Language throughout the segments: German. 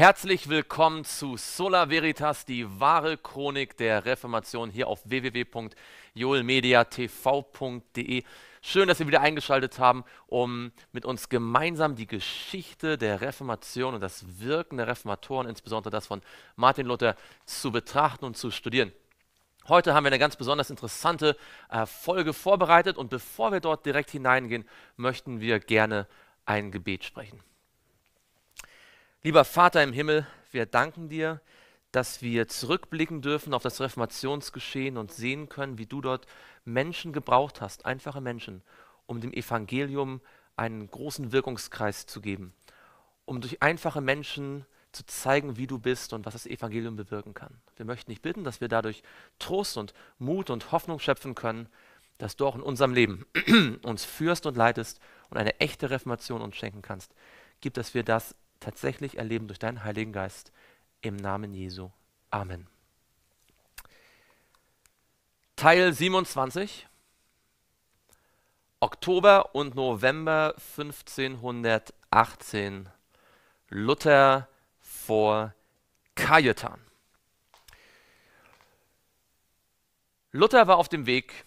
Herzlich willkommen zu Sola Veritas, die wahre Chronik der Reformation hier auf www.joelmediatv.de. Schön, dass Sie wieder eingeschaltet haben, um mit uns gemeinsam die Geschichte der Reformation und das Wirken der Reformatoren, insbesondere das von Martin Luther, zu betrachten und zu studieren. Heute haben wir eine ganz besonders interessante äh, Folge vorbereitet und bevor wir dort direkt hineingehen, möchten wir gerne ein Gebet sprechen. Lieber Vater im Himmel, wir danken dir, dass wir zurückblicken dürfen auf das Reformationsgeschehen und sehen können, wie du dort Menschen gebraucht hast, einfache Menschen, um dem Evangelium einen großen Wirkungskreis zu geben, um durch einfache Menschen zu zeigen, wie du bist und was das Evangelium bewirken kann. Wir möchten dich bitten, dass wir dadurch Trost und Mut und Hoffnung schöpfen können, dass du auch in unserem Leben uns führst und leitest und eine echte Reformation uns schenken kannst. Gib, dass wir das tatsächlich erleben durch deinen Heiligen Geist. Im Namen Jesu. Amen. Teil 27. Oktober und November 1518. Luther vor Cajetan. Luther war auf dem Weg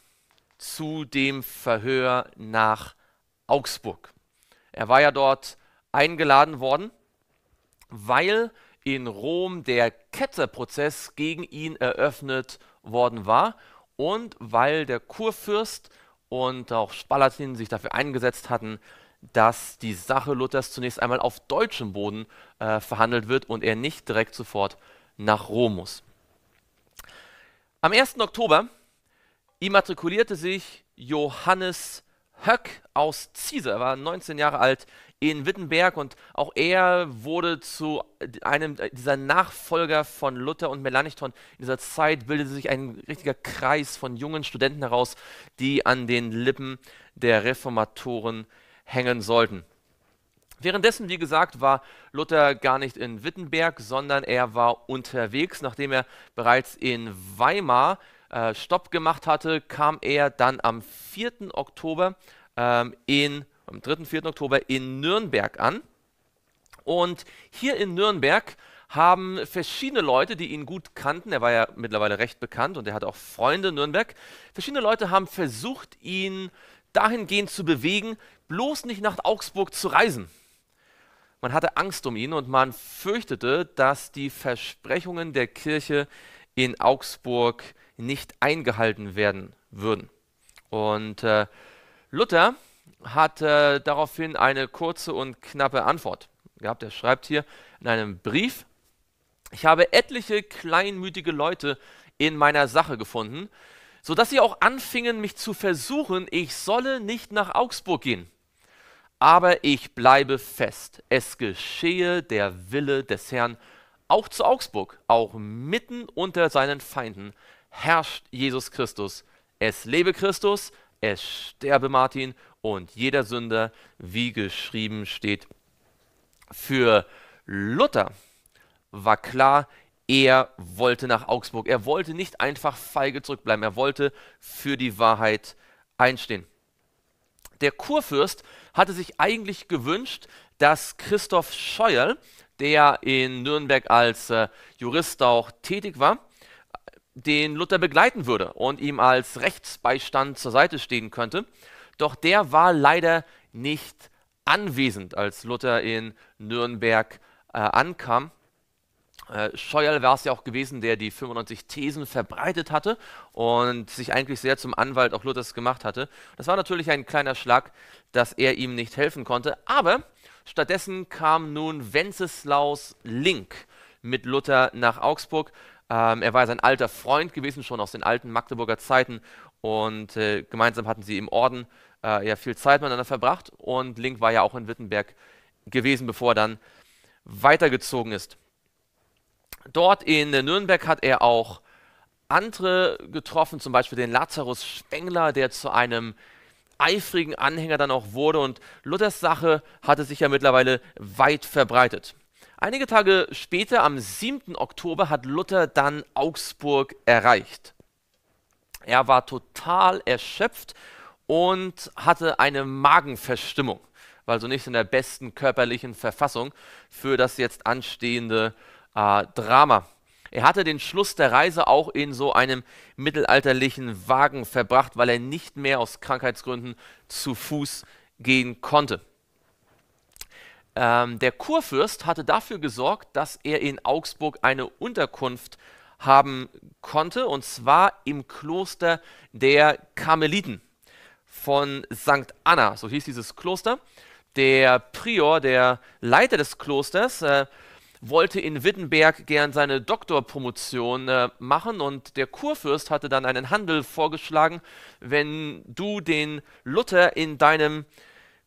zu dem Verhör nach Augsburg. Er war ja dort eingeladen worden weil in Rom der Ketzerprozess gegen ihn eröffnet worden war und weil der Kurfürst und auch Spalatin sich dafür eingesetzt hatten, dass die Sache Luthers zunächst einmal auf deutschem Boden äh, verhandelt wird und er nicht direkt sofort nach Rom muss. Am 1. Oktober immatrikulierte sich Johannes Höck aus Zieser, er war 19 Jahre alt, in Wittenberg und auch er wurde zu einem dieser Nachfolger von Luther und Melanchthon. In dieser Zeit bildete sich ein richtiger Kreis von jungen Studenten heraus, die an den Lippen der Reformatoren hängen sollten. Währenddessen, wie gesagt, war Luther gar nicht in Wittenberg, sondern er war unterwegs. Nachdem er bereits in Weimar äh, Stopp gemacht hatte, kam er dann am 4. Oktober ähm, in am 3. 4. Oktober in Nürnberg an. Und hier in Nürnberg haben verschiedene Leute, die ihn gut kannten, er war ja mittlerweile recht bekannt und er hatte auch Freunde in Nürnberg, verschiedene Leute haben versucht, ihn dahingehend zu bewegen, bloß nicht nach Augsburg zu reisen. Man hatte Angst um ihn und man fürchtete, dass die Versprechungen der Kirche in Augsburg nicht eingehalten werden würden. Und äh, Luther hat äh, daraufhin eine kurze und knappe Antwort gehabt. Er schreibt hier in einem Brief, ich habe etliche kleinmütige Leute in meiner Sache gefunden, sodass sie auch anfingen, mich zu versuchen, ich solle nicht nach Augsburg gehen. Aber ich bleibe fest, es geschehe der Wille des Herrn, auch zu Augsburg, auch mitten unter seinen Feinden herrscht Jesus Christus. Es lebe Christus, es sterbe Martin und jeder Sünder, wie geschrieben steht. Für Luther war klar, er wollte nach Augsburg. Er wollte nicht einfach feige zurückbleiben. Er wollte für die Wahrheit einstehen. Der Kurfürst hatte sich eigentlich gewünscht, dass Christoph Scheuerl, der in Nürnberg als äh, Jurist auch tätig war, den Luther begleiten würde und ihm als Rechtsbeistand zur Seite stehen könnte doch der war leider nicht anwesend, als Luther in Nürnberg äh, ankam. Äh, Scheuerl war es ja auch gewesen, der die 95 Thesen verbreitet hatte und sich eigentlich sehr zum Anwalt auch Luthers gemacht hatte. Das war natürlich ein kleiner Schlag, dass er ihm nicht helfen konnte, aber stattdessen kam nun Wenceslaus Link mit Luther nach Augsburg. Ähm, er war sein alter Freund gewesen, schon aus den alten Magdeburger Zeiten und äh, gemeinsam hatten sie im Orden äh, ja viel Zeit miteinander verbracht. Und Link war ja auch in Wittenberg gewesen, bevor er dann weitergezogen ist. Dort in äh, Nürnberg hat er auch andere getroffen, zum Beispiel den Lazarus Spengler, der zu einem eifrigen Anhänger dann auch wurde. Und Luthers Sache hatte sich ja mittlerweile weit verbreitet. Einige Tage später, am 7. Oktober, hat Luther dann Augsburg erreicht. Er war total erschöpft und hatte eine Magenverstimmung, weil so nicht in der besten körperlichen Verfassung für das jetzt anstehende äh, Drama. Er hatte den Schluss der Reise auch in so einem mittelalterlichen Wagen verbracht, weil er nicht mehr aus Krankheitsgründen zu Fuß gehen konnte. Ähm, der Kurfürst hatte dafür gesorgt, dass er in Augsburg eine Unterkunft haben konnte, und zwar im Kloster der Karmeliten von St. Anna, so hieß dieses Kloster. Der Prior, der Leiter des Klosters, äh, wollte in Wittenberg gern seine Doktorpromotion äh, machen und der Kurfürst hatte dann einen Handel vorgeschlagen, wenn du den Luther in deinem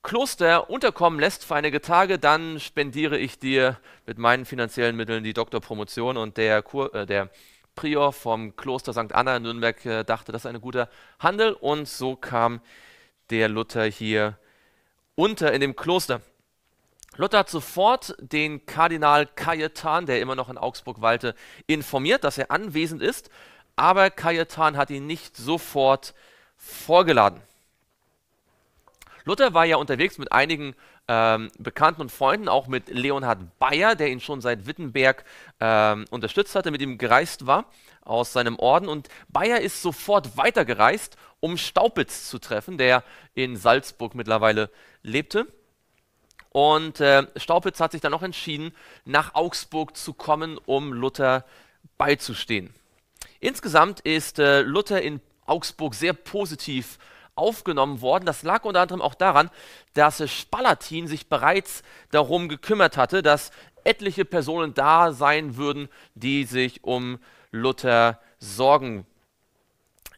Kloster unterkommen lässt für einige Tage, dann spendiere ich dir mit meinen finanziellen Mitteln die Doktorpromotion. Und der, Kur, äh, der Prior vom Kloster St. Anna in Nürnberg äh, dachte, das ist ein guter Handel. Und so kam der Luther hier unter in dem Kloster. Luther hat sofort den Kardinal Cajetan, der immer noch in Augsburg walte, informiert, dass er anwesend ist, aber Cajetan hat ihn nicht sofort vorgeladen. Luther war ja unterwegs mit einigen ähm, Bekannten und Freunden, auch mit Leonhard Bayer, der ihn schon seit Wittenberg ähm, unterstützt hatte, mit ihm gereist war aus seinem Orden. Und Bayer ist sofort weitergereist, um Staupitz zu treffen, der in Salzburg mittlerweile lebte. Und äh, Staupitz hat sich dann auch entschieden, nach Augsburg zu kommen, um Luther beizustehen. Insgesamt ist äh, Luther in Augsburg sehr positiv aufgenommen worden. Das lag unter anderem auch daran, dass Spalatin sich bereits darum gekümmert hatte, dass etliche Personen da sein würden, die sich um Luther sorgen.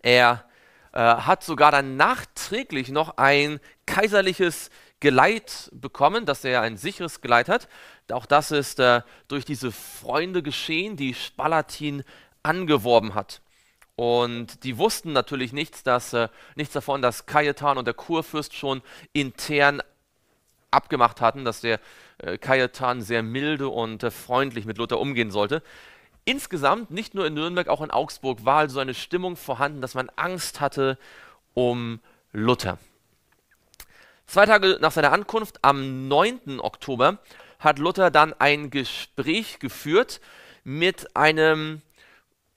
Er äh, hat sogar dann nachträglich noch ein kaiserliches Geleit bekommen, dass er ein sicheres Geleit hat. Auch das ist äh, durch diese Freunde geschehen, die Spalatin angeworben hat. Und die wussten natürlich nichts, dass, äh, nichts davon, dass Cajetan und der Kurfürst schon intern abgemacht hatten, dass der äh, Cajetan sehr milde und äh, freundlich mit Luther umgehen sollte. Insgesamt, nicht nur in Nürnberg, auch in Augsburg war also eine Stimmung vorhanden, dass man Angst hatte um Luther. Zwei Tage nach seiner Ankunft, am 9. Oktober, hat Luther dann ein Gespräch geführt mit einem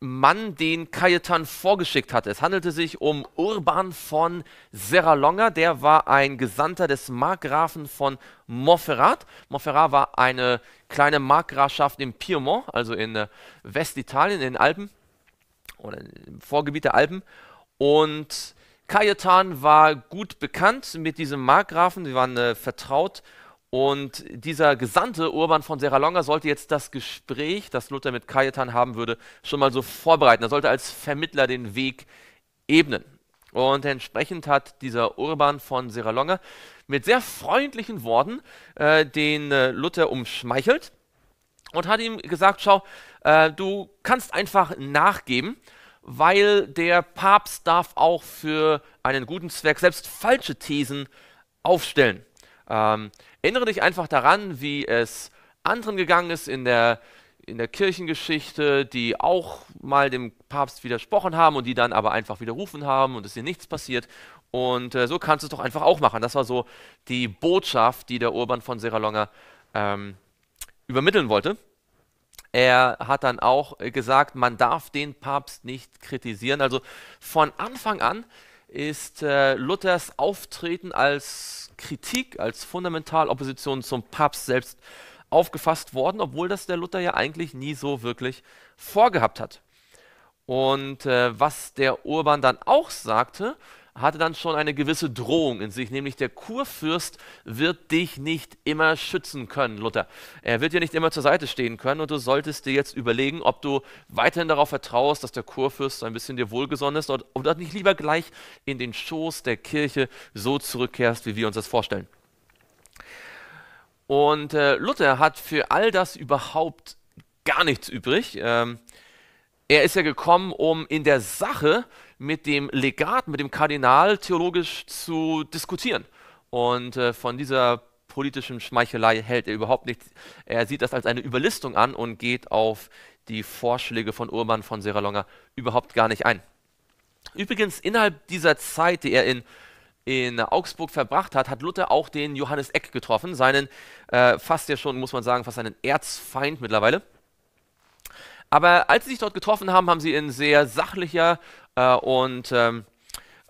Mann, den Cayetan vorgeschickt hatte. Es handelte sich um Urban von Serralonga, der war ein Gesandter des Markgrafen von Montferrat. Montferrat war eine kleine Markgrafschaft im Piemont, also in äh, Westitalien, in den Alpen oder im Vorgebiet der Alpen. Und Cayetan war gut bekannt mit diesem Markgrafen, sie waren äh, vertraut und dieser Gesandte, Urban von Serra Longa sollte jetzt das Gespräch, das Luther mit Cayetan haben würde, schon mal so vorbereiten. Er sollte als Vermittler den Weg ebnen. Und entsprechend hat dieser Urban von Serra Longa mit sehr freundlichen Worten äh, den äh, Luther umschmeichelt und hat ihm gesagt, schau, äh, du kannst einfach nachgeben, weil der Papst darf auch für einen guten Zweck selbst falsche Thesen aufstellen. Ähm, Erinnere dich einfach daran, wie es anderen gegangen ist in der, in der Kirchengeschichte, die auch mal dem Papst widersprochen haben und die dann aber einfach widerrufen haben und es ihnen nichts passiert. Und äh, so kannst du es doch einfach auch machen. Das war so die Botschaft, die der Urban von Serralonga ähm, übermitteln wollte. Er hat dann auch äh, gesagt, man darf den Papst nicht kritisieren. Also von Anfang an ist äh, Luthers Auftreten als Kritik, als Fundamentalopposition zum Papst selbst aufgefasst worden, obwohl das der Luther ja eigentlich nie so wirklich vorgehabt hat. Und äh, was der Urban dann auch sagte, hatte dann schon eine gewisse Drohung in sich, nämlich der Kurfürst wird dich nicht immer schützen können, Luther. Er wird dir nicht immer zur Seite stehen können und du solltest dir jetzt überlegen, ob du weiterhin darauf vertraust, dass der Kurfürst so ein bisschen dir wohlgesonnen ist oder, oder nicht lieber gleich in den Schoß der Kirche so zurückkehrst, wie wir uns das vorstellen. Und äh, Luther hat für all das überhaupt gar nichts übrig. Ähm, er ist ja gekommen, um in der Sache mit dem Legat, mit dem Kardinal theologisch zu diskutieren. Und äh, von dieser politischen Schmeichelei hält er überhaupt nichts. Er sieht das als eine Überlistung an und geht auf die Vorschläge von Urban von Serralonga überhaupt gar nicht ein. Übrigens, innerhalb dieser Zeit, die er in, in Augsburg verbracht hat, hat Luther auch den Johannes Eck getroffen, seinen äh, fast ja schon, muss man sagen, fast seinen Erzfeind mittlerweile. Aber als sie sich dort getroffen haben, haben sie in sehr sachlicher äh, und ähm,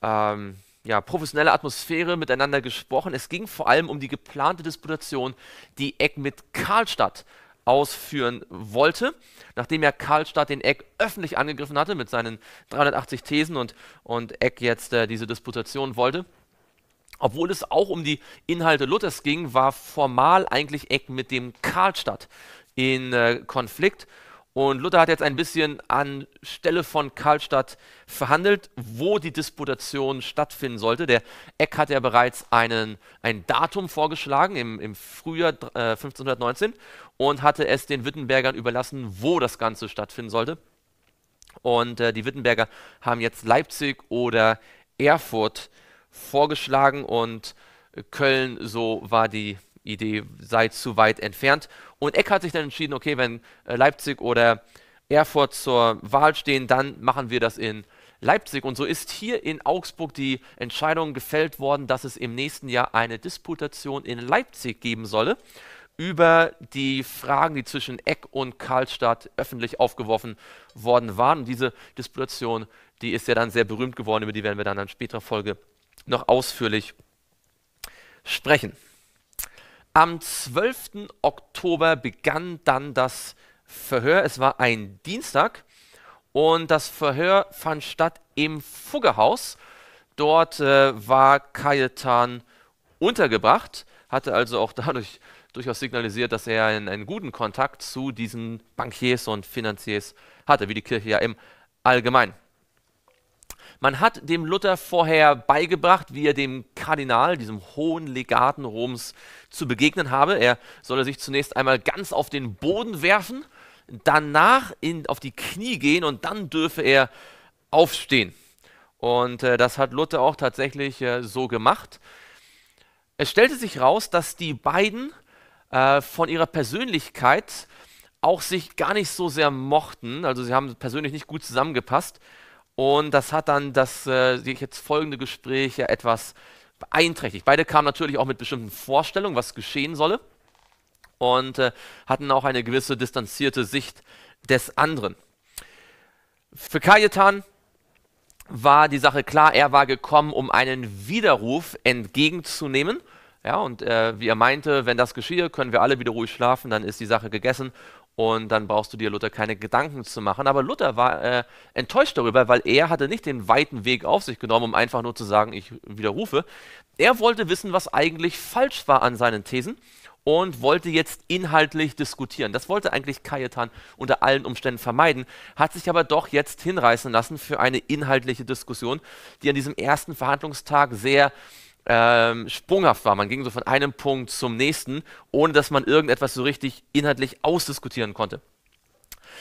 ähm, ja, professionelle Atmosphäre miteinander gesprochen. Es ging vor allem um die geplante Disputation, die Eck mit Karlstadt ausführen wollte, nachdem ja Karlstadt den Eck öffentlich angegriffen hatte mit seinen 380 Thesen und, und Eck jetzt äh, diese Disputation wollte. Obwohl es auch um die Inhalte Luthers ging, war formal eigentlich Eck mit dem Karlstadt in äh, Konflikt und Luther hat jetzt ein bisschen an Stelle von Karlstadt verhandelt, wo die Disputation stattfinden sollte. Der Eck hat ja bereits einen, ein Datum vorgeschlagen im, im Frühjahr äh, 1519 und hatte es den Wittenbergern überlassen, wo das Ganze stattfinden sollte. Und äh, die Wittenberger haben jetzt Leipzig oder Erfurt vorgeschlagen und Köln, so war die Idee sei zu weit entfernt. Und Eck hat sich dann entschieden, okay, wenn äh, Leipzig oder Erfurt zur Wahl stehen, dann machen wir das in Leipzig. Und so ist hier in Augsburg die Entscheidung gefällt worden, dass es im nächsten Jahr eine Disputation in Leipzig geben solle über die Fragen, die zwischen Eck und Karlstadt öffentlich aufgeworfen worden waren. Und diese Disputation, die ist ja dann sehr berühmt geworden, über die werden wir dann in späterer Folge noch ausführlich sprechen. Am 12. Oktober begann dann das Verhör. Es war ein Dienstag und das Verhör fand statt im Fuggerhaus. Dort äh, war Kajetan untergebracht, hatte also auch dadurch durchaus signalisiert, dass er einen, einen, guten Kontakt zu diesen Bankiers und Finanziers hatte, wie die Kirche ja im Allgemeinen. Man hat dem Luther vorher beigebracht, wie er dem Kardinal, diesem hohen Legaten Roms, zu begegnen habe. Er solle sich zunächst einmal ganz auf den Boden werfen, danach in, auf die Knie gehen und dann dürfe er aufstehen. Und äh, das hat Luther auch tatsächlich äh, so gemacht. Es stellte sich raus, dass die beiden äh, von ihrer Persönlichkeit auch sich gar nicht so sehr mochten. Also sie haben persönlich nicht gut zusammengepasst. Und das hat dann das äh, jetzt folgende Gespräch ja etwas beeinträchtigt. Beide kamen natürlich auch mit bestimmten Vorstellungen, was geschehen solle, und äh, hatten auch eine gewisse distanzierte Sicht des anderen. Für Kajetan war die Sache klar, er war gekommen, um einen Widerruf entgegenzunehmen. Ja, und äh, wie er meinte, wenn das geschehe, können wir alle wieder ruhig schlafen, dann ist die Sache gegessen und dann brauchst du dir Luther keine Gedanken zu machen. Aber Luther war äh, enttäuscht darüber, weil er hatte nicht den weiten Weg auf sich genommen, um einfach nur zu sagen, ich widerrufe. Er wollte wissen, was eigentlich falsch war an seinen Thesen und wollte jetzt inhaltlich diskutieren. Das wollte eigentlich Cajetan unter allen Umständen vermeiden, hat sich aber doch jetzt hinreißen lassen für eine inhaltliche Diskussion, die an diesem ersten Verhandlungstag sehr ähm, sprunghaft war. Man ging so von einem Punkt zum nächsten, ohne dass man irgendetwas so richtig inhaltlich ausdiskutieren konnte.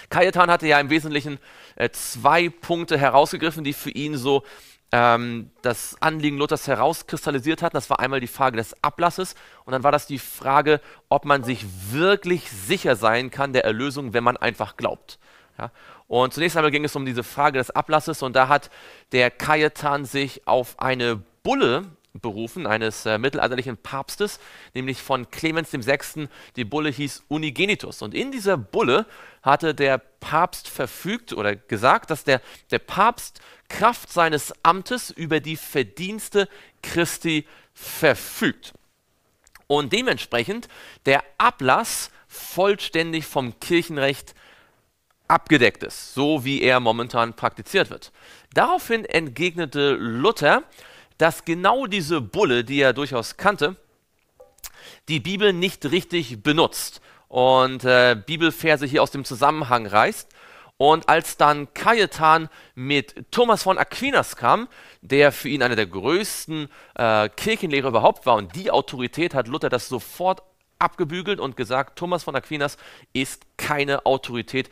Kajetan hatte ja im Wesentlichen äh, zwei Punkte herausgegriffen, die für ihn so ähm, das Anliegen Luthers herauskristallisiert hatten. Das war einmal die Frage des Ablasses und dann war das die Frage, ob man sich wirklich sicher sein kann der Erlösung, wenn man einfach glaubt. Ja? Und zunächst einmal ging es um diese Frage des Ablasses und da hat der Kajetan sich auf eine Bulle berufen, eines äh, mittelalterlichen Papstes, nämlich von Clemens VI. Die Bulle hieß Unigenitus. Und in dieser Bulle hatte der Papst verfügt oder gesagt, dass der, der Papst Kraft seines Amtes über die Verdienste Christi verfügt. Und dementsprechend der Ablass vollständig vom Kirchenrecht abgedeckt ist, so wie er momentan praktiziert wird. Daraufhin entgegnete Luther, dass genau diese Bulle, die er durchaus kannte, die Bibel nicht richtig benutzt und äh, Bibelverse hier aus dem Zusammenhang reißt. Und als dann Cajetan mit Thomas von Aquinas kam, der für ihn einer der größten äh, Kirchenlehrer überhaupt war und die Autorität, hat Luther das sofort abgebügelt und gesagt, Thomas von Aquinas ist keine Autorität.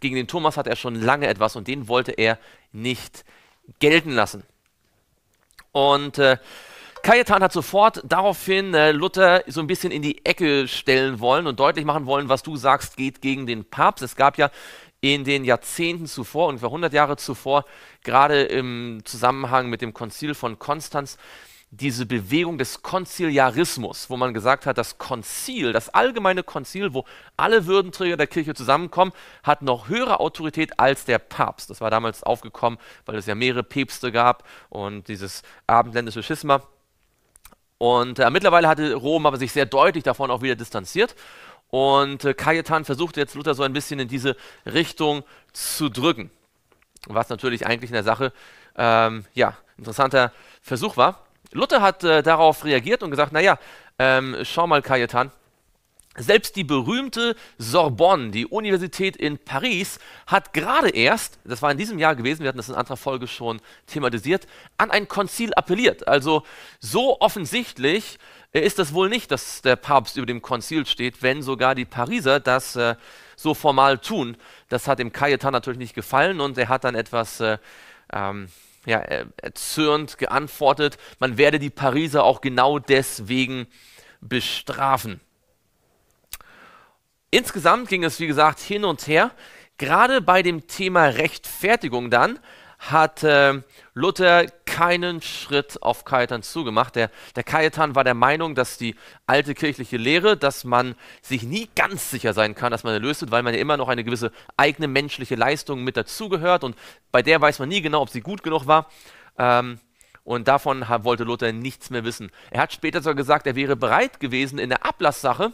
Gegen den Thomas hat er schon lange etwas und den wollte er nicht gelten lassen. Und äh, Cajetan hat sofort daraufhin äh, Luther so ein bisschen in die Ecke stellen wollen und deutlich machen wollen, was du sagst, geht gegen den Papst. Es gab ja in den Jahrzehnten zuvor, ungefähr 100 Jahre zuvor, gerade im Zusammenhang mit dem Konzil von Konstanz, diese Bewegung des Konziliarismus, wo man gesagt hat, das Konzil, das allgemeine Konzil, wo alle Würdenträger der Kirche zusammenkommen, hat noch höhere Autorität als der Papst. Das war damals aufgekommen, weil es ja mehrere Päpste gab und dieses abendländische Schisma. Und äh, mittlerweile hatte Rom aber sich sehr deutlich davon auch wieder distanziert. Und äh, Cajetan versuchte jetzt Luther so ein bisschen in diese Richtung zu drücken. Was natürlich eigentlich in der Sache ähm, ja, interessanter Versuch war. Luther hat äh, darauf reagiert und gesagt, naja, ähm, schau mal, Cayetan, selbst die berühmte Sorbonne, die Universität in Paris, hat gerade erst, das war in diesem Jahr gewesen, wir hatten das in anderer Folge schon thematisiert, an ein Konzil appelliert. Also so offensichtlich äh, ist das wohl nicht, dass der Papst über dem Konzil steht, wenn sogar die Pariser das äh, so formal tun. Das hat dem Cayetan natürlich nicht gefallen und er hat dann etwas äh, ähm, ja, äh, erzürnt geantwortet, man werde die Pariser auch genau deswegen bestrafen. Insgesamt ging es, wie gesagt, hin und her. Gerade bei dem Thema Rechtfertigung dann hat äh, Luther keinen Schritt auf Cajetan zugemacht. Der, der Cajetan war der Meinung, dass die alte kirchliche Lehre, dass man sich nie ganz sicher sein kann, dass man erlöst wird, weil man ja immer noch eine gewisse eigene menschliche Leistung mit dazugehört und bei der weiß man nie genau, ob sie gut genug war. Ähm, und davon wollte Luther nichts mehr wissen. Er hat später sogar gesagt, er wäre bereit gewesen, in der Ablasssache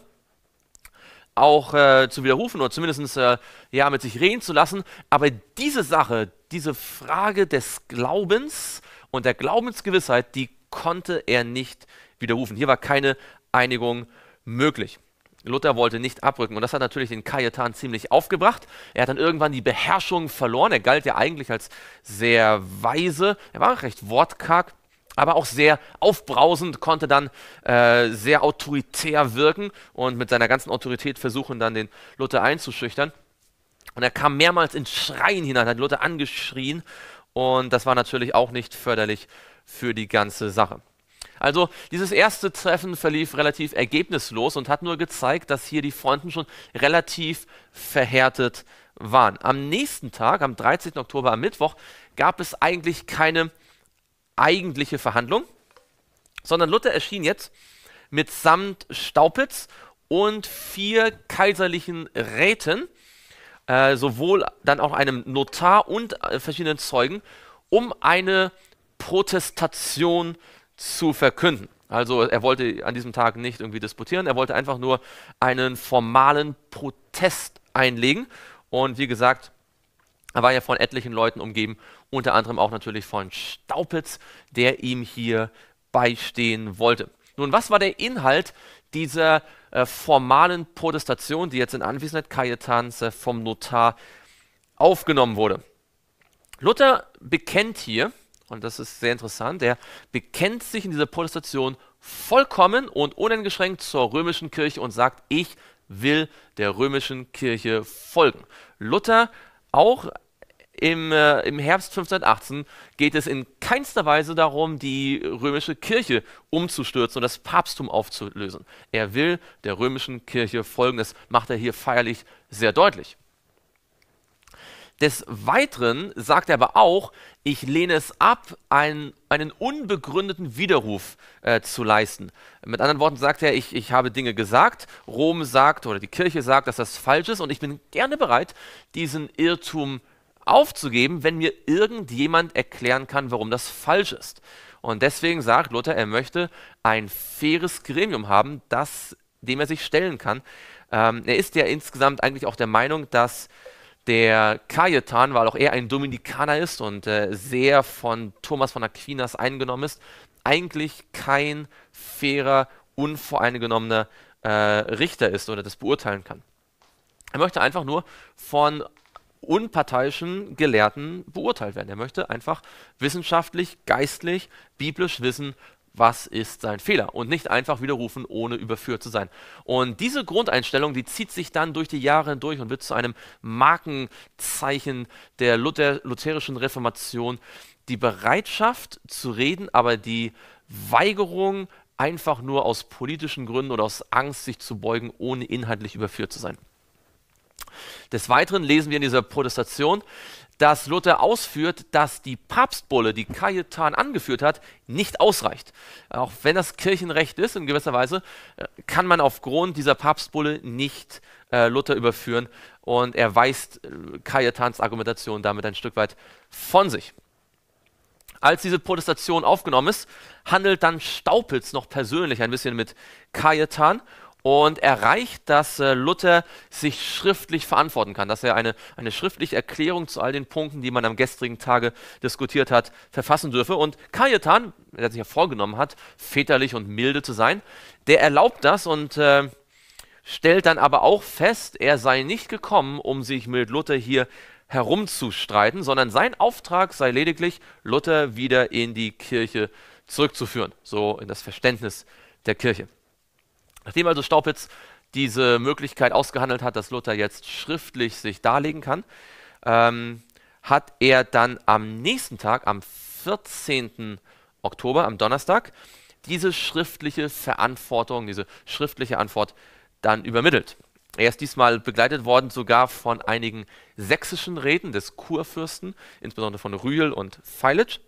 auch äh, zu widerrufen oder zumindest äh, ja, mit sich reden zu lassen. Aber diese Sache, diese Frage des Glaubens und der Glaubensgewissheit, die konnte er nicht widerrufen. Hier war keine Einigung möglich. Luther wollte nicht abrücken und das hat natürlich den Cajetan ziemlich aufgebracht. Er hat dann irgendwann die Beherrschung verloren. Er galt ja eigentlich als sehr weise. Er war recht wortkarg aber auch sehr aufbrausend, konnte dann äh, sehr autoritär wirken und mit seiner ganzen Autorität versuchen, dann den Luther einzuschüchtern. Und er kam mehrmals in Schreien hinein, hat Luther angeschrien und das war natürlich auch nicht förderlich für die ganze Sache. Also dieses erste Treffen verlief relativ ergebnislos und hat nur gezeigt, dass hier die Fronten schon relativ verhärtet waren. Am nächsten Tag, am 13. Oktober, am Mittwoch, gab es eigentlich keine eigentliche Verhandlung, sondern Luther erschien jetzt mitsamt Staupitz und vier kaiserlichen Räten, äh, sowohl dann auch einem Notar und äh, verschiedenen Zeugen, um eine Protestation zu verkünden. Also er wollte an diesem Tag nicht irgendwie disputieren, er wollte einfach nur einen formalen Protest einlegen. Und wie gesagt, er war ja von etlichen Leuten umgeben unter anderem auch natürlich von Staupitz, der ihm hier beistehen wollte. Nun, was war der Inhalt dieser äh, formalen Protestation, die jetzt in Anwesenheit Cayetans äh, vom Notar aufgenommen wurde? Luther bekennt hier, und das ist sehr interessant, er bekennt sich in dieser Protestation vollkommen und uneingeschränkt zur römischen Kirche und sagt, ich will der römischen Kirche folgen. Luther auch im, äh, Im Herbst 1518 geht es in keinster Weise darum, die römische Kirche umzustürzen und das Papsttum aufzulösen. Er will der römischen Kirche folgen. Das macht er hier feierlich sehr deutlich. Des Weiteren sagt er aber auch, ich lehne es ab, einen, einen unbegründeten Widerruf äh, zu leisten. Mit anderen Worten sagt er, ich, ich habe Dinge gesagt, Rom sagt oder die Kirche sagt, dass das falsch ist und ich bin gerne bereit, diesen Irrtum zu aufzugeben, wenn mir irgendjemand erklären kann, warum das falsch ist. Und deswegen sagt Luther, er möchte ein faires Gremium haben, das, dem er sich stellen kann. Ähm, er ist ja insgesamt eigentlich auch der Meinung, dass der Cajetan, weil auch er ein Dominikaner ist und äh, sehr von Thomas von Aquinas eingenommen ist, eigentlich kein fairer, unvoreingenommener äh, Richter ist oder das beurteilen kann. Er möchte einfach nur von unparteiischen Gelehrten beurteilt werden. Er möchte einfach wissenschaftlich, geistlich, biblisch wissen, was ist sein Fehler und nicht einfach widerrufen, ohne überführt zu sein. Und diese Grundeinstellung, die zieht sich dann durch die Jahre hindurch und wird zu einem Markenzeichen der Luther lutherischen Reformation. Die Bereitschaft zu reden, aber die Weigerung, einfach nur aus politischen Gründen oder aus Angst sich zu beugen, ohne inhaltlich überführt zu sein. Des Weiteren lesen wir in dieser Protestation, dass Luther ausführt, dass die Papstbulle, die Cajetan angeführt hat, nicht ausreicht. Auch wenn das Kirchenrecht ist, in gewisser Weise, äh, kann man aufgrund dieser Papstbulle nicht äh, Luther überführen und er weist Cajetans äh, Argumentation damit ein Stück weit von sich. Als diese Protestation aufgenommen ist, handelt dann Staupitz noch persönlich ein bisschen mit Cajetan und erreicht, dass äh, Luther sich schriftlich verantworten kann, dass er eine, eine schriftliche Erklärung zu all den Punkten, die man am gestrigen Tage diskutiert hat, verfassen dürfe. Und Cajetan, der sich ja vorgenommen hat, väterlich und milde zu sein, der erlaubt das und äh, stellt dann aber auch fest, er sei nicht gekommen, um sich mit Luther hier herumzustreiten, sondern sein Auftrag sei lediglich, Luther wieder in die Kirche zurückzuführen, so in das Verständnis der Kirche. Nachdem also Staupitz diese Möglichkeit ausgehandelt hat, dass Luther jetzt schriftlich sich darlegen kann, ähm, hat er dann am nächsten Tag, am 14. Oktober, am Donnerstag, diese schriftliche Verantwortung, diese schriftliche Antwort dann übermittelt. Er ist diesmal begleitet worden sogar von einigen sächsischen Reden des Kurfürsten, insbesondere von Rühl und Feilitsch.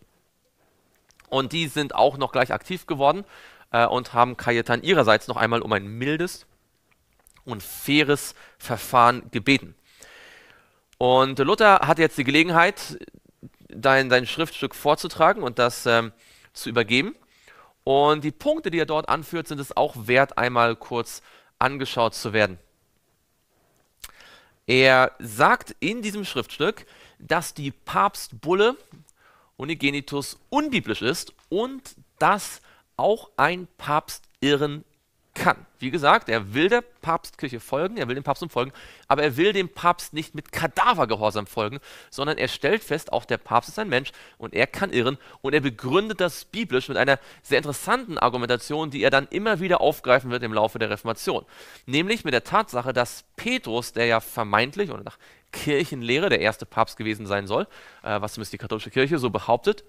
Und die sind auch noch gleich aktiv geworden äh, und haben Cayetan ihrerseits noch einmal um ein mildes und faires Verfahren gebeten. Und Luther hat jetzt die Gelegenheit, dein, dein Schriftstück vorzutragen und das ähm, zu übergeben. Und die Punkte, die er dort anführt, sind es auch wert, einmal kurz angeschaut zu werden. Er sagt in diesem Schriftstück, dass die Papstbulle Unigenitus unbiblisch ist und dass auch ein Papst irren kann. Wie gesagt, er will der Papstkirche folgen, er will dem Papst folgen, aber er will dem Papst nicht mit Kadavergehorsam folgen, sondern er stellt fest, auch der Papst ist ein Mensch und er kann irren und er begründet das biblisch mit einer sehr interessanten Argumentation, die er dann immer wieder aufgreifen wird im Laufe der Reformation. Nämlich mit der Tatsache, dass Petrus, der ja vermeintlich oder nach Kirchenlehre der erste Papst gewesen sein soll, äh, was zumindest die katholische Kirche so behauptet,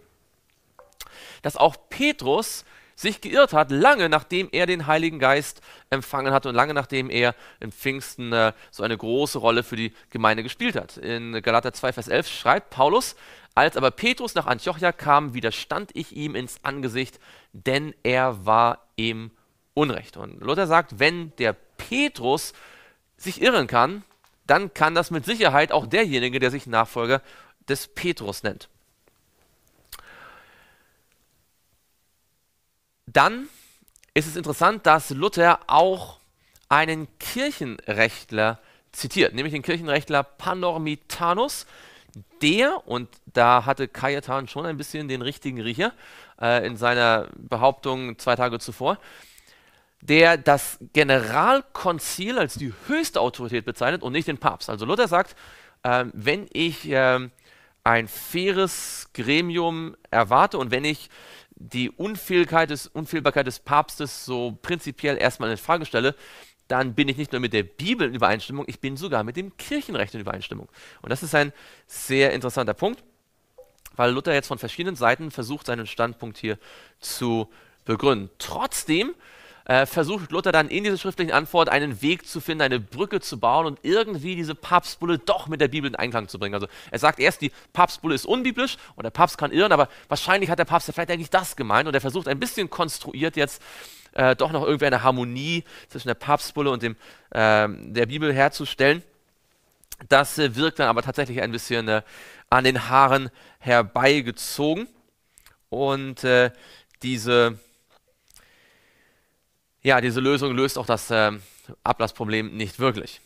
dass auch Petrus sich geirrt hat, lange nachdem er den Heiligen Geist empfangen hat und lange nachdem er in Pfingsten äh, so eine große Rolle für die Gemeinde gespielt hat. In Galater 2, Vers 11 schreibt Paulus, als aber Petrus nach Antiochia kam, widerstand ich ihm ins Angesicht, denn er war im Unrecht. Und Luther sagt, wenn der Petrus sich irren kann, dann kann das mit Sicherheit auch derjenige, der sich Nachfolger des Petrus nennt. dann ist es interessant, dass Luther auch einen Kirchenrechtler zitiert, nämlich den Kirchenrechtler Panormitanus, der, und da hatte Cajetan schon ein bisschen den richtigen Riecher äh, in seiner Behauptung zwei Tage zuvor, der das Generalkonzil als die höchste Autorität bezeichnet und nicht den Papst. Also Luther sagt, äh, wenn ich äh, ein faires Gremium erwarte und wenn ich die Unfähigkeit des, Unfehlbarkeit des Papstes so prinzipiell erstmal in Frage stelle, dann bin ich nicht nur mit der Bibel in Übereinstimmung, ich bin sogar mit dem Kirchenrecht in Übereinstimmung. Und das ist ein sehr interessanter Punkt, weil Luther jetzt von verschiedenen Seiten versucht, seinen Standpunkt hier zu begründen. Trotzdem äh, versucht Luther dann in dieser schriftlichen Antwort einen Weg zu finden, eine Brücke zu bauen und irgendwie diese Papstbulle doch mit der Bibel in Einklang zu bringen. Also er sagt erst, die Papstbulle ist unbiblisch und der Papst kann irren, aber wahrscheinlich hat der Papst ja vielleicht eigentlich das gemeint und er versucht ein bisschen konstruiert jetzt äh, doch noch irgendwie eine Harmonie zwischen der Papstbulle und dem, äh, der Bibel herzustellen. Das äh, wirkt dann aber tatsächlich ein bisschen äh, an den Haaren herbeigezogen und äh, diese ja, diese Lösung löst auch das äh, Ablassproblem nicht wirklich.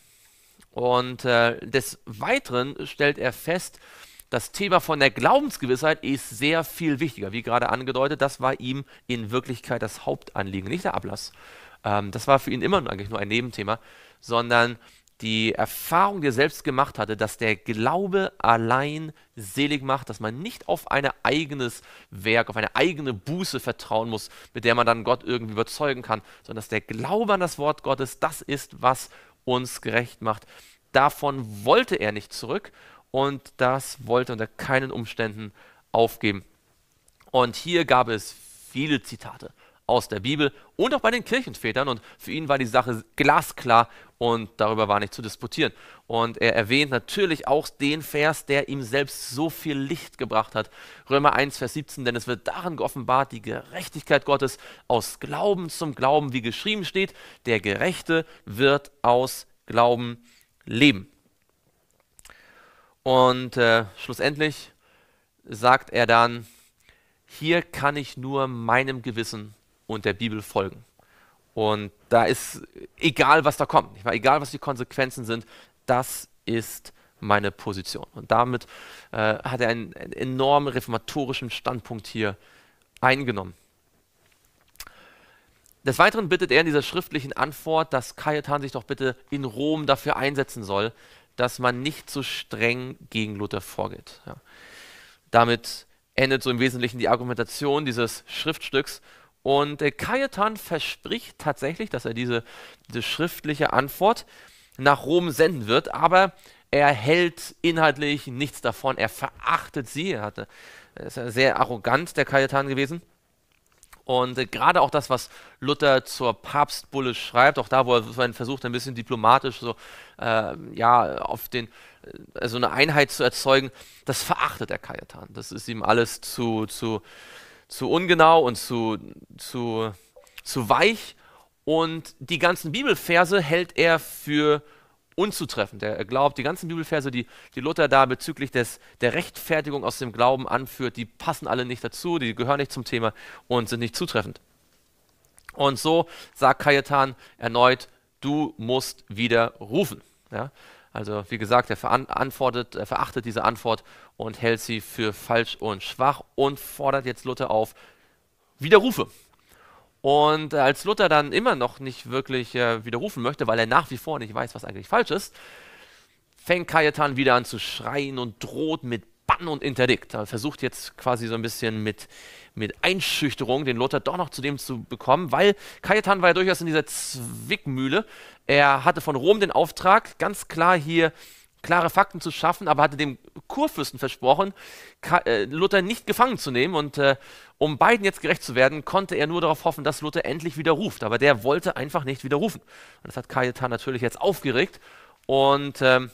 Und äh, des Weiteren stellt er fest, das Thema von der Glaubensgewissheit ist sehr viel wichtiger. Wie gerade angedeutet, das war ihm in Wirklichkeit das Hauptanliegen, nicht der Ablass. Ähm, das war für ihn immer eigentlich nur ein Nebenthema, sondern die Erfahrung, die er selbst gemacht hatte, dass der Glaube allein selig macht, dass man nicht auf ein eigenes Werk, auf eine eigene Buße vertrauen muss, mit der man dann Gott irgendwie überzeugen kann, sondern dass der Glaube an das Wort Gottes das ist, was uns gerecht macht. Davon wollte er nicht zurück und das wollte unter keinen Umständen aufgeben. Und hier gab es viele Zitate aus der Bibel und auch bei den Kirchenvätern und für ihn war die Sache glasklar und darüber war nicht zu disputieren. Und er erwähnt natürlich auch den Vers, der ihm selbst so viel Licht gebracht hat. Römer 1, Vers 17, denn es wird darin geoffenbart, die Gerechtigkeit Gottes aus Glauben zum Glauben, wie geschrieben steht, der Gerechte wird aus Glauben leben. Und äh, schlussendlich sagt er dann, hier kann ich nur meinem Gewissen und der Bibel folgen. Und da ist egal, was da kommt, nicht wahr? egal, was die Konsequenzen sind, das ist meine Position. Und damit äh, hat er einen, einen enormen reformatorischen Standpunkt hier eingenommen. Des Weiteren bittet er in dieser schriftlichen Antwort, dass Cajetan sich doch bitte in Rom dafür einsetzen soll, dass man nicht so streng gegen Luther vorgeht. Ja. Damit endet so im Wesentlichen die Argumentation dieses Schriftstücks und äh, Cajetan verspricht tatsächlich, dass er diese, diese schriftliche Antwort nach Rom senden wird, aber er hält inhaltlich nichts davon. Er verachtet sie. Er hatte, ist ja sehr arrogant, der Cajetan gewesen. Und äh, gerade auch das, was Luther zur Papstbulle schreibt, auch da, wo er versucht, ein bisschen diplomatisch so, äh, ja, auf den, äh, so eine Einheit zu erzeugen, das verachtet der Cajetan. Das ist ihm alles zu, zu, zu ungenau und zu, zu, zu weich. Und die ganzen Bibelverse hält er für unzutreffend. Er glaubt, die ganzen Bibelverse, die, die Luther da bezüglich des, der Rechtfertigung aus dem Glauben anführt, die passen alle nicht dazu, die gehören nicht zum Thema und sind nicht zutreffend. Und so sagt Kajetan erneut, du musst wieder rufen. Ja? Also wie gesagt, er, verantwortet, er verachtet diese Antwort und hält sie für falsch und schwach und fordert jetzt Luther auf Widerrufe. Und äh, als Luther dann immer noch nicht wirklich äh, widerrufen möchte, weil er nach wie vor nicht weiß, was eigentlich falsch ist, fängt Cajetan wieder an zu schreien und droht mit Verraten und Interdikt. Er versucht jetzt quasi so ein bisschen mit, mit Einschüchterung den Luther doch noch zu dem zu bekommen, weil Cajetan war ja durchaus in dieser Zwickmühle. Er hatte von Rom den Auftrag, ganz klar hier klare Fakten zu schaffen, aber hatte dem Kurfürsten versprochen, Ka äh, Luther nicht gefangen zu nehmen. Und äh, um beiden jetzt gerecht zu werden, konnte er nur darauf hoffen, dass Luther endlich widerruft. Aber der wollte einfach nicht widerrufen. Und das hat Cajetan natürlich jetzt aufgeregt. Und ähm,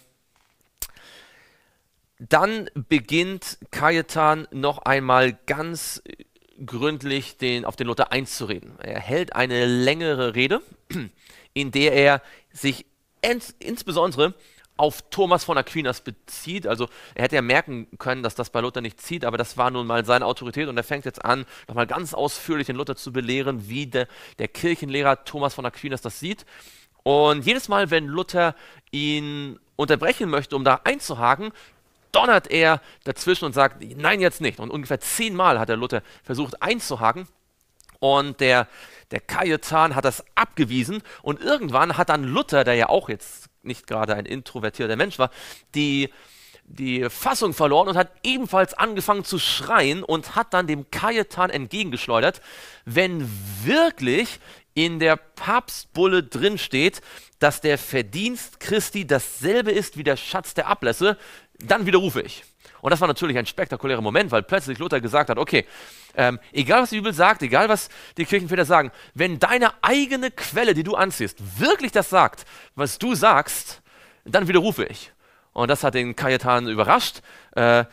dann beginnt Kajetan noch einmal ganz gründlich den, auf den Luther einzureden. Er hält eine längere Rede, in der er sich ins, insbesondere auf Thomas von Aquinas bezieht. Also er hätte ja merken können, dass das bei Luther nicht zieht, aber das war nun mal seine Autorität und er fängt jetzt an, nochmal ganz ausführlich den Luther zu belehren, wie de, der Kirchenlehrer Thomas von Aquinas das sieht. Und jedes Mal, wenn Luther ihn unterbrechen möchte, um da einzuhaken, donnert er dazwischen und sagt, nein, jetzt nicht. Und ungefähr zehnmal hat der Luther versucht einzuhaken. Und der, der Cajetan hat das abgewiesen. Und irgendwann hat dann Luther, der ja auch jetzt nicht gerade ein introvertierter Mensch war, die, die Fassung verloren und hat ebenfalls angefangen zu schreien und hat dann dem Cajetan entgegengeschleudert, wenn wirklich in der Papstbulle drinsteht, dass der Verdienst Christi dasselbe ist wie der Schatz der Ablässe, dann widerrufe ich. Und das war natürlich ein spektakulärer Moment, weil plötzlich Luther gesagt hat, okay, ähm, egal was die Bibel sagt, egal was die Kirchenväter sagen, wenn deine eigene Quelle, die du anziehst, wirklich das sagt, was du sagst, dann widerrufe ich. Und das hat den Kajetan überrascht. Äh,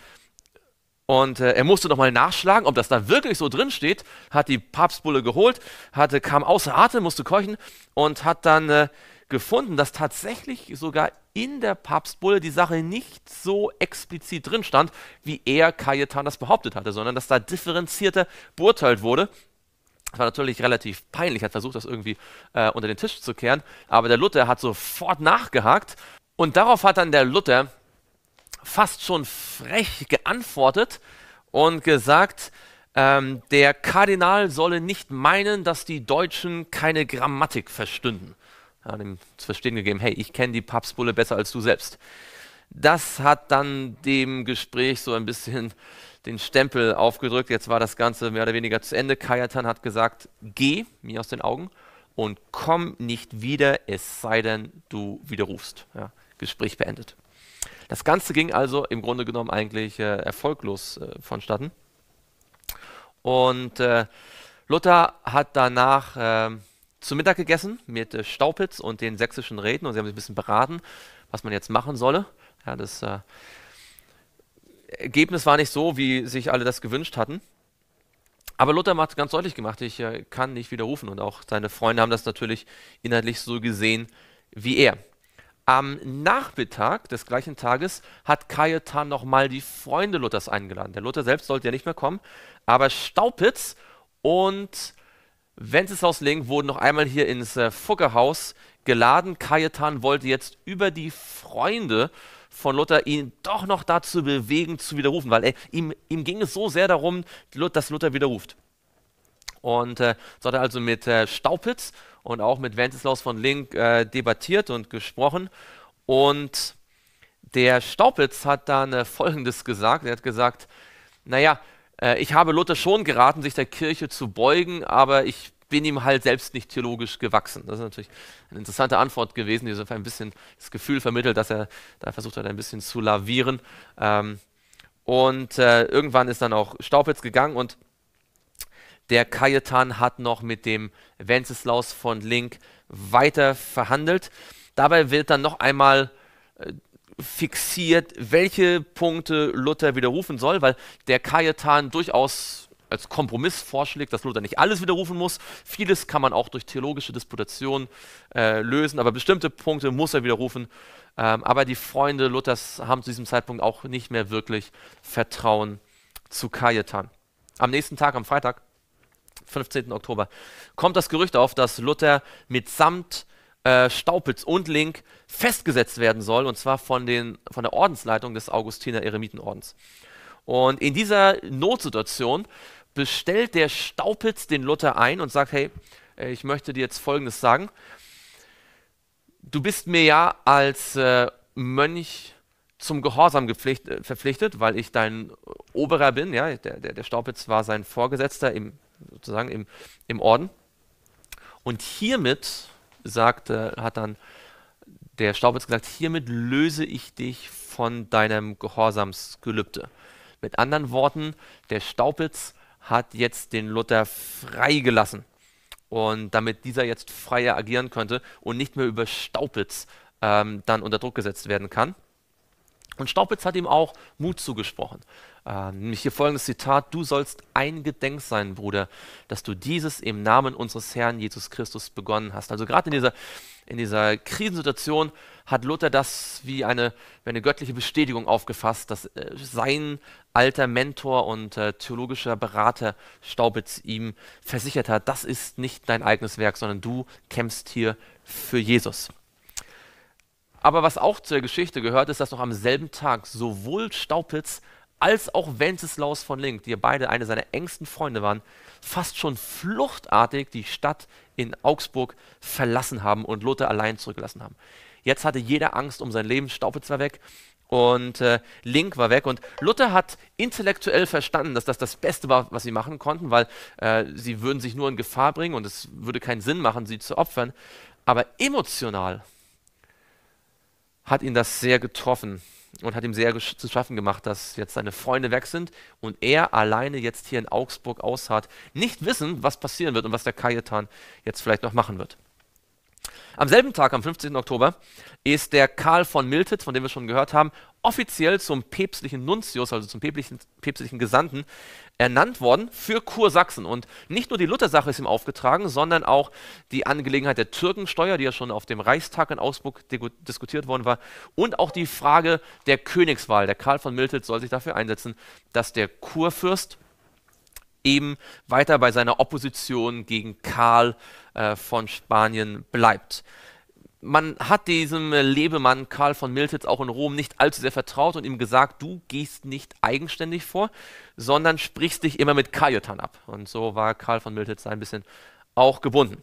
und äh, er musste nochmal nachschlagen, ob das da wirklich so drin steht, hat die Papstbulle geholt, hatte, kam außer Atem, musste keuchen und hat dann äh, gefunden, dass tatsächlich sogar in der Papstbulle die Sache nicht so explizit drin stand, wie er Cayetan das behauptet hatte, sondern dass da differenzierter beurteilt wurde. Das war natürlich relativ peinlich, hat versucht, das irgendwie äh, unter den Tisch zu kehren, aber der Luther hat sofort nachgehakt und darauf hat dann der Luther fast schon frech geantwortet und gesagt, ähm, der Kardinal solle nicht meinen, dass die Deutschen keine Grammatik verstünden hat ihm zu verstehen gegeben, hey, ich kenne die Papstbulle besser als du selbst. Das hat dann dem Gespräch so ein bisschen den Stempel aufgedrückt. Jetzt war das Ganze mehr oder weniger zu Ende. Kajatan hat gesagt, geh mir aus den Augen und komm nicht wieder, es sei denn, du widerrufst. Ja, Gespräch beendet. Das Ganze ging also im Grunde genommen eigentlich äh, erfolglos äh, vonstatten. Und äh, Luther hat danach ähm, zu Mittag gegessen mit äh, Staupitz und den sächsischen Räten und sie haben sich ein bisschen beraten, was man jetzt machen solle. Ja, das äh, Ergebnis war nicht so, wie sich alle das gewünscht hatten. Aber Luther hat ganz deutlich gemacht, ich äh, kann nicht widerrufen und auch seine Freunde haben das natürlich inhaltlich so gesehen wie er. Am Nachmittag des gleichen Tages hat Cajetan nochmal die Freunde Luthers eingeladen. Der Luther selbst sollte ja nicht mehr kommen, aber Staupitz und Wenceslaus Link wurde noch einmal hier ins äh, Fuggerhaus geladen. Cayetan wollte jetzt über die Freunde von Luther ihn doch noch dazu bewegen, zu widerrufen, weil er, ihm, ihm ging es so sehr darum, dass Luther widerruft. Und äh, so hat er also mit äh, Staupitz und auch mit Wenceslaus von Link äh, debattiert und gesprochen. Und der Staupitz hat dann äh, Folgendes gesagt. Er hat gesagt, naja, äh, ich habe Luther schon geraten, sich der Kirche zu beugen, aber ich bin ihm halt selbst nicht theologisch gewachsen. Das ist natürlich eine interessante Antwort gewesen, die so ein bisschen das Gefühl vermittelt, dass er da versucht hat, ein bisschen zu lavieren. Ähm, und äh, irgendwann ist dann auch Staupitz gegangen und der Cajetan hat noch mit dem Wenceslaus von Link weiter verhandelt. Dabei wird dann noch einmal äh, fixiert, welche Punkte Luther widerrufen soll, weil der Cajetan durchaus als Kompromiss vorschlägt, dass Luther nicht alles widerrufen muss. Vieles kann man auch durch theologische Disputationen äh, lösen, aber bestimmte Punkte muss er widerrufen. Ähm, aber die Freunde Luthers haben zu diesem Zeitpunkt auch nicht mehr wirklich Vertrauen zu Cajetan. Am nächsten Tag, am Freitag, 15. Oktober, kommt das Gerücht auf, dass Luther mitsamt äh, Staupitz und Link festgesetzt werden soll, und zwar von, den, von der Ordensleitung des Augustiner Eremitenordens. Und in dieser Notsituation bestellt der Staupitz den Luther ein und sagt, hey, äh, ich möchte dir jetzt Folgendes sagen. Du bist mir ja als äh, Mönch zum Gehorsam äh, verpflichtet, weil ich dein Oberer bin. Ja, der, der, der Staupitz war sein Vorgesetzter im, sozusagen im, im Orden. Und hiermit sagte, hat dann der Staubitz gesagt, hiermit löse ich dich von deinem Gehorsamsgelübde. Mit anderen Worten, der Staubitz hat jetzt den Luther freigelassen. Und damit dieser jetzt freier agieren könnte und nicht mehr über Staubitz ähm, dann unter Druck gesetzt werden kann. Und Staupitz hat ihm auch Mut zugesprochen. Äh, nämlich hier folgendes Zitat: Du sollst eingedenk sein, Bruder, dass du dieses im Namen unseres Herrn Jesus Christus begonnen hast. Also, gerade in dieser, in dieser Krisensituation hat Luther das wie eine, wie eine göttliche Bestätigung aufgefasst, dass äh, sein alter Mentor und äh, theologischer Berater Staubitz ihm versichert hat: Das ist nicht dein eigenes Werk, sondern du kämpfst hier für Jesus. Aber was auch zur Geschichte gehört, ist, dass noch am selben Tag sowohl Staupitz als auch Wenceslaus von Link, die beide eine seiner engsten Freunde waren, fast schon fluchtartig die Stadt in Augsburg verlassen haben und Lothar allein zurückgelassen haben. Jetzt hatte jeder Angst um sein Leben, Staupitz war weg und äh, Link war weg. Und Luther hat intellektuell verstanden, dass das das Beste war, was sie machen konnten, weil äh, sie würden sich nur in Gefahr bringen und es würde keinen Sinn machen, sie zu opfern. Aber emotional hat ihn das sehr getroffen und hat ihm sehr zu schaffen gemacht, dass jetzt seine Freunde weg sind und er alleine jetzt hier in Augsburg ausharrt, nicht wissen, was passieren wird und was der Kajetan jetzt vielleicht noch machen wird. Am selben Tag, am 15. Oktober, ist der Karl von Miltitz, von dem wir schon gehört haben, offiziell zum päpstlichen Nunzius, also zum päpstlichen, päpstlichen Gesandten, ernannt worden für Kursachsen. Und nicht nur die Luthersache ist ihm aufgetragen, sondern auch die Angelegenheit der Türkensteuer, die ja schon auf dem Reichstag in Augsburg diskutiert worden war, und auch die Frage der Königswahl. Der Karl von Miltitz soll sich dafür einsetzen, dass der Kurfürst eben weiter bei seiner Opposition gegen Karl äh, von Spanien bleibt. Man hat diesem äh, Lebemann Karl von Miltitz auch in Rom nicht allzu sehr vertraut und ihm gesagt, du gehst nicht eigenständig vor, sondern sprichst dich immer mit Kajutan ab. Und so war Karl von Miltitz ein bisschen auch gebunden.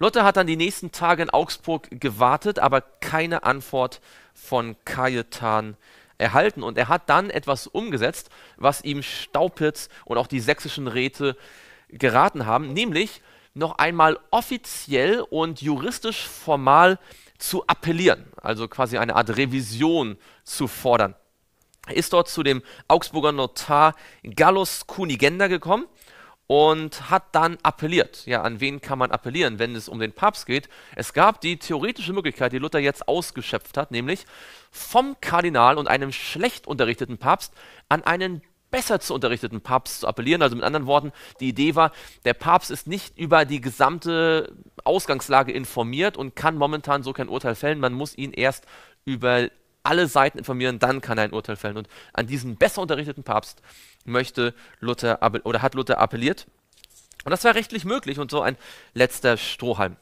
Lotte hat dann die nächsten Tage in Augsburg gewartet, aber keine Antwort von Kajetan erhalten und er hat dann etwas umgesetzt, was ihm Staupitz und auch die sächsischen Räte geraten haben, nämlich noch einmal offiziell und juristisch formal zu appellieren, also quasi eine Art Revision zu fordern. Er ist dort zu dem Augsburger Notar Gallus Kunigenda gekommen und hat dann appelliert. Ja, an wen kann man appellieren, wenn es um den Papst geht? Es gab die theoretische Möglichkeit, die Luther jetzt ausgeschöpft hat, nämlich vom Kardinal und einem schlecht unterrichteten Papst an einen besser zu unterrichteten Papst zu appellieren. Also mit anderen Worten, die Idee war, der Papst ist nicht über die gesamte Ausgangslage informiert und kann momentan so kein Urteil fällen. Man muss ihn erst über alle Seiten informieren, dann kann er ein Urteil fällen. Und an diesen besser unterrichteten Papst möchte Luther oder hat Luther appelliert. Und das war rechtlich möglich und so ein letzter Strohhalm.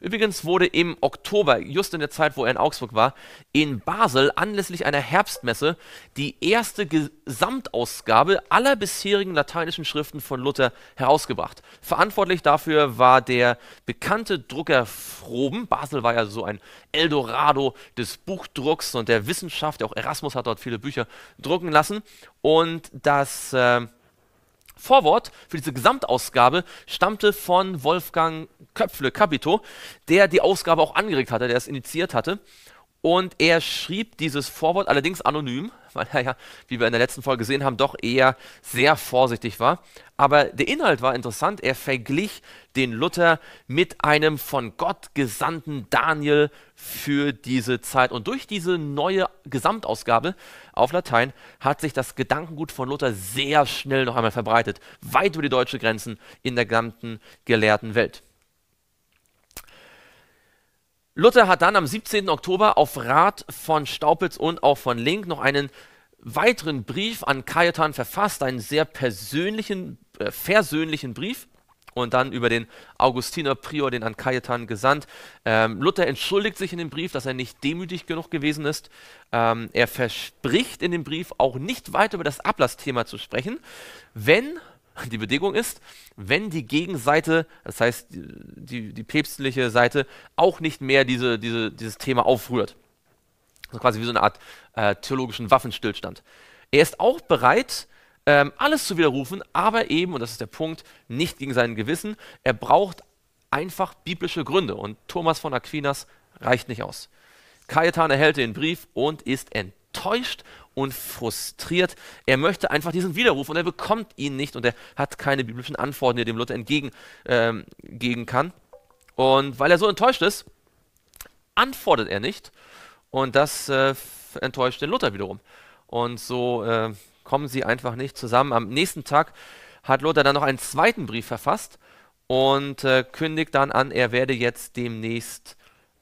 Übrigens wurde im Oktober, just in der Zeit, wo er in Augsburg war, in Basel anlässlich einer Herbstmesse die erste Gesamtausgabe aller bisherigen lateinischen Schriften von Luther herausgebracht. Verantwortlich dafür war der bekannte Drucker Froben. Basel war ja so ein Eldorado des Buchdrucks und der Wissenschaft. Auch Erasmus hat dort viele Bücher drucken lassen. Und das. Äh, Vorwort für diese Gesamtausgabe stammte von Wolfgang Köpfle, Capito, der die Ausgabe auch angeregt hatte, der es initiiert hatte. Und er schrieb dieses Vorwort allerdings anonym, weil er ja, wie wir in der letzten Folge gesehen haben, doch eher sehr vorsichtig war. Aber der Inhalt war interessant. Er verglich den Luther mit einem von Gott gesandten Daniel für diese Zeit. Und durch diese neue Gesamtausgabe auf Latein hat sich das Gedankengut von Luther sehr schnell noch einmal verbreitet, weit über die deutsche Grenzen in der gesamten gelehrten Welt. Luther hat dann am 17. Oktober auf Rat von Staupitz und auch von Link noch einen weiteren Brief an Cajetan verfasst, einen sehr persönlichen, äh, versöhnlichen Brief und dann über den Augustiner Prior, den an Cajetan gesandt. Ähm, Luther entschuldigt sich in dem Brief, dass er nicht demütig genug gewesen ist. Ähm, er verspricht in dem Brief auch nicht weiter über das Ablassthema zu sprechen, wenn die Bedingung ist, wenn die Gegenseite, das heißt die, die päpstliche Seite, auch nicht mehr diese, diese, dieses Thema aufrührt. Also quasi wie so eine Art äh, theologischen Waffenstillstand. Er ist auch bereit, ähm, alles zu widerrufen, aber eben, und das ist der Punkt, nicht gegen sein Gewissen. Er braucht einfach biblische Gründe und Thomas von Aquinas reicht nicht aus. Cajetan erhält den Brief und ist enttäuscht und frustriert. Er möchte einfach diesen Widerruf und er bekommt ihn nicht und er hat keine biblischen Antworten, die er dem Luther entgegengeben ähm, kann. Und weil er so enttäuscht ist, antwortet er nicht und das äh, enttäuscht den Luther wiederum. Und so äh, kommen sie einfach nicht zusammen. Am nächsten Tag hat Luther dann noch einen zweiten Brief verfasst und äh, kündigt dann an, er werde jetzt demnächst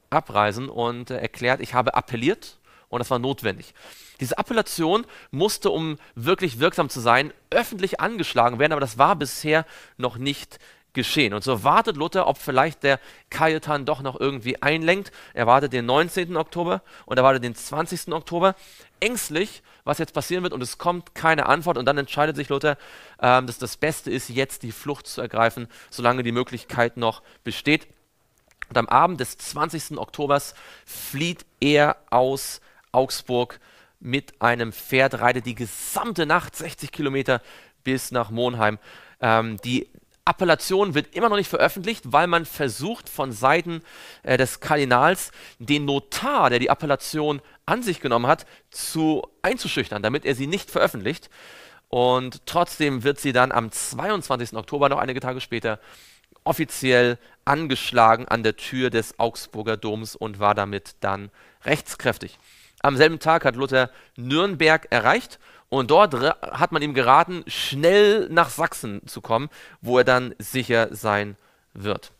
abreisen und äh, erklärt, ich habe appelliert, und das war notwendig. Diese Appellation musste, um wirklich wirksam zu sein, öffentlich angeschlagen werden, aber das war bisher noch nicht geschehen. Und so wartet Luther, ob vielleicht der Kajetan doch noch irgendwie einlenkt. Er wartet den 19. Oktober und er wartet den 20. Oktober. Ängstlich, was jetzt passieren wird und es kommt keine Antwort. Und dann entscheidet sich Luther, äh, dass das Beste ist, jetzt die Flucht zu ergreifen, solange die Möglichkeit noch besteht. Und am Abend des 20. Oktobers flieht er aus Augsburg mit einem Pferd Pferdreiter die gesamte Nacht, 60 Kilometer bis nach Monheim. Ähm, die Appellation wird immer noch nicht veröffentlicht, weil man versucht von Seiten äh, des Kardinals den Notar, der die Appellation an sich genommen hat, zu einzuschüchtern, damit er sie nicht veröffentlicht. Und trotzdem wird sie dann am 22. Oktober, noch einige Tage später, offiziell angeschlagen an der Tür des Augsburger Doms und war damit dann rechtskräftig. Am selben Tag hat Luther Nürnberg erreicht und dort hat man ihm geraten, schnell nach Sachsen zu kommen, wo er dann sicher sein wird.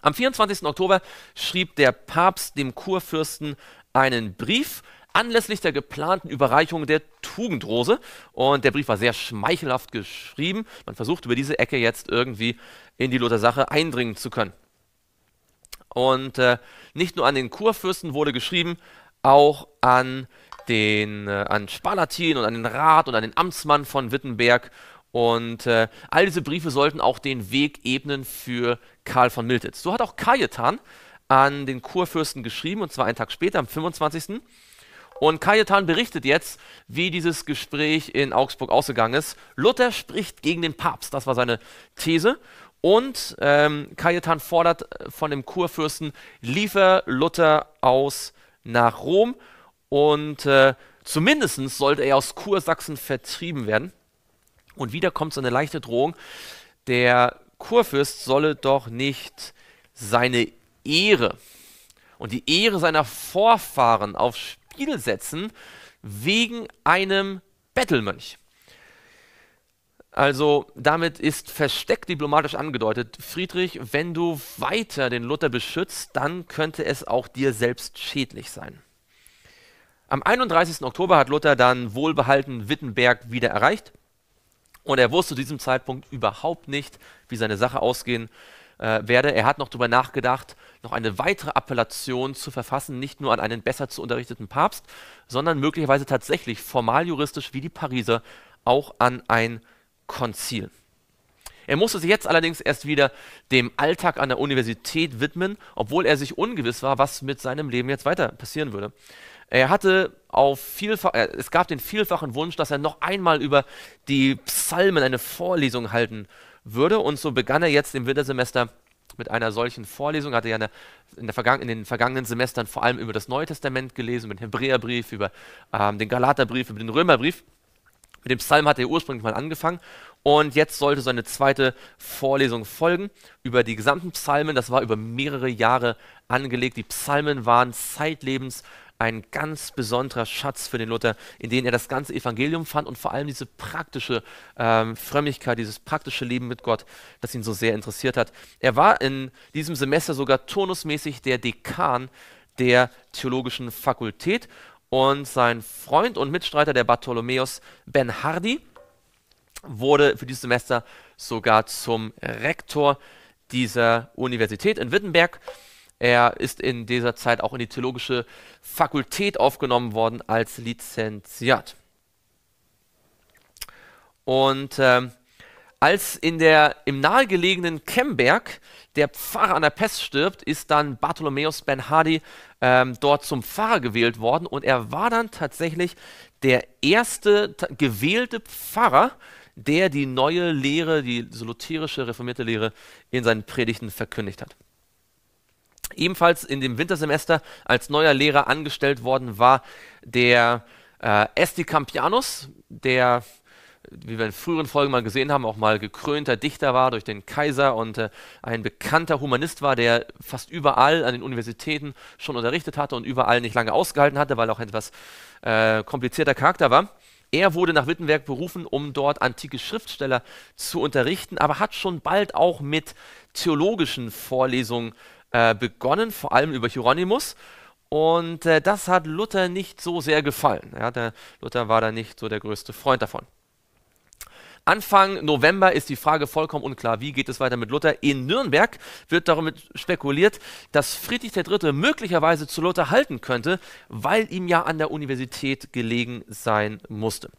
Am 24. Oktober schrieb der Papst dem Kurfürsten einen Brief anlässlich der geplanten Überreichung der Tugendrose. Und der Brief war sehr schmeichelhaft geschrieben. Man versucht über diese Ecke jetzt irgendwie in die Luther Sache eindringen zu können. Und äh, nicht nur an den Kurfürsten wurde geschrieben, auch an den äh, an Spalatin und an den Rat und an den Amtsmann von Wittenberg. Und äh, all diese Briefe sollten auch den Weg ebnen für Karl von Miltitz. So hat auch Cajetan an den Kurfürsten geschrieben, und zwar einen Tag später, am 25. Und Cajetan berichtet jetzt, wie dieses Gespräch in Augsburg ausgegangen ist. Luther spricht gegen den Papst, das war seine These. Und ähm, Cajetan fordert äh, von dem Kurfürsten, liefer Luther aus nach Rom und äh, zumindest sollte er aus Kursachsen vertrieben werden. Und wieder kommt so eine leichte Drohung, der Kurfürst solle doch nicht seine Ehre und die Ehre seiner Vorfahren aufs Spiel setzen wegen einem Bettelmönch. Also damit ist versteckt diplomatisch angedeutet, Friedrich, wenn du weiter den Luther beschützt, dann könnte es auch dir selbst schädlich sein. Am 31. Oktober hat Luther dann wohlbehalten Wittenberg wieder erreicht und er wusste zu diesem Zeitpunkt überhaupt nicht, wie seine Sache ausgehen äh, werde. Er hat noch darüber nachgedacht, noch eine weitere Appellation zu verfassen, nicht nur an einen besser zu unterrichteten Papst, sondern möglicherweise tatsächlich formal juristisch wie die Pariser auch an ein Konzil. Er musste sich jetzt allerdings erst wieder dem Alltag an der Universität widmen, obwohl er sich ungewiss war, was mit seinem Leben jetzt weiter passieren würde. Er hatte auf vielfach, äh, es gab den vielfachen Wunsch, dass er noch einmal über die Psalmen eine Vorlesung halten würde. Und so begann er jetzt im Wintersemester mit einer solchen Vorlesung. Er Hatte ja in, der Vergangen, in den vergangenen Semestern vor allem über das Neue Testament gelesen, über den Hebräerbrief, über ähm, den Galaterbrief, über den Römerbrief. Mit dem Psalm hat er ursprünglich mal angefangen und jetzt sollte seine zweite Vorlesung folgen über die gesamten Psalmen. Das war über mehrere Jahre angelegt. Die Psalmen waren zeitlebens ein ganz besonderer Schatz für den Luther, in dem er das ganze Evangelium fand und vor allem diese praktische ähm, Frömmigkeit, dieses praktische Leben mit Gott, das ihn so sehr interessiert hat. Er war in diesem Semester sogar turnusmäßig der Dekan der theologischen Fakultät und sein Freund und Mitstreiter, der Bartholomäus Ben Hardy, wurde für dieses Semester sogar zum Rektor dieser Universität in Wittenberg. Er ist in dieser Zeit auch in die theologische Fakultät aufgenommen worden als Lizenziat. Und ähm, als in der, im nahegelegenen Kemberg der Pfarrer an der Pest stirbt, ist dann Bartholomäus Ben Hardy ähm, dort zum Pfarrer gewählt worden und er war dann tatsächlich der erste gewählte Pfarrer, der die neue Lehre, die lutherische reformierte Lehre in seinen Predigten verkündigt hat. Ebenfalls in dem Wintersemester als neuer Lehrer angestellt worden war der äh, Esti Campianus, der wie wir in früheren Folgen mal gesehen haben, auch mal gekrönter Dichter war durch den Kaiser und äh, ein bekannter Humanist war, der fast überall an den Universitäten schon unterrichtet hatte und überall nicht lange ausgehalten hatte, weil er auch etwas äh, komplizierter Charakter war. Er wurde nach Wittenberg berufen, um dort antike Schriftsteller zu unterrichten, aber hat schon bald auch mit theologischen Vorlesungen äh, begonnen, vor allem über Hieronymus. Und äh, das hat Luther nicht so sehr gefallen. Ja, der Luther war da nicht so der größte Freund davon. Anfang November ist die Frage vollkommen unklar, wie geht es weiter mit Luther. In Nürnberg wird darüber spekuliert, dass Friedrich III. möglicherweise zu Luther halten könnte, weil ihm ja an der Universität gelegen sein musste.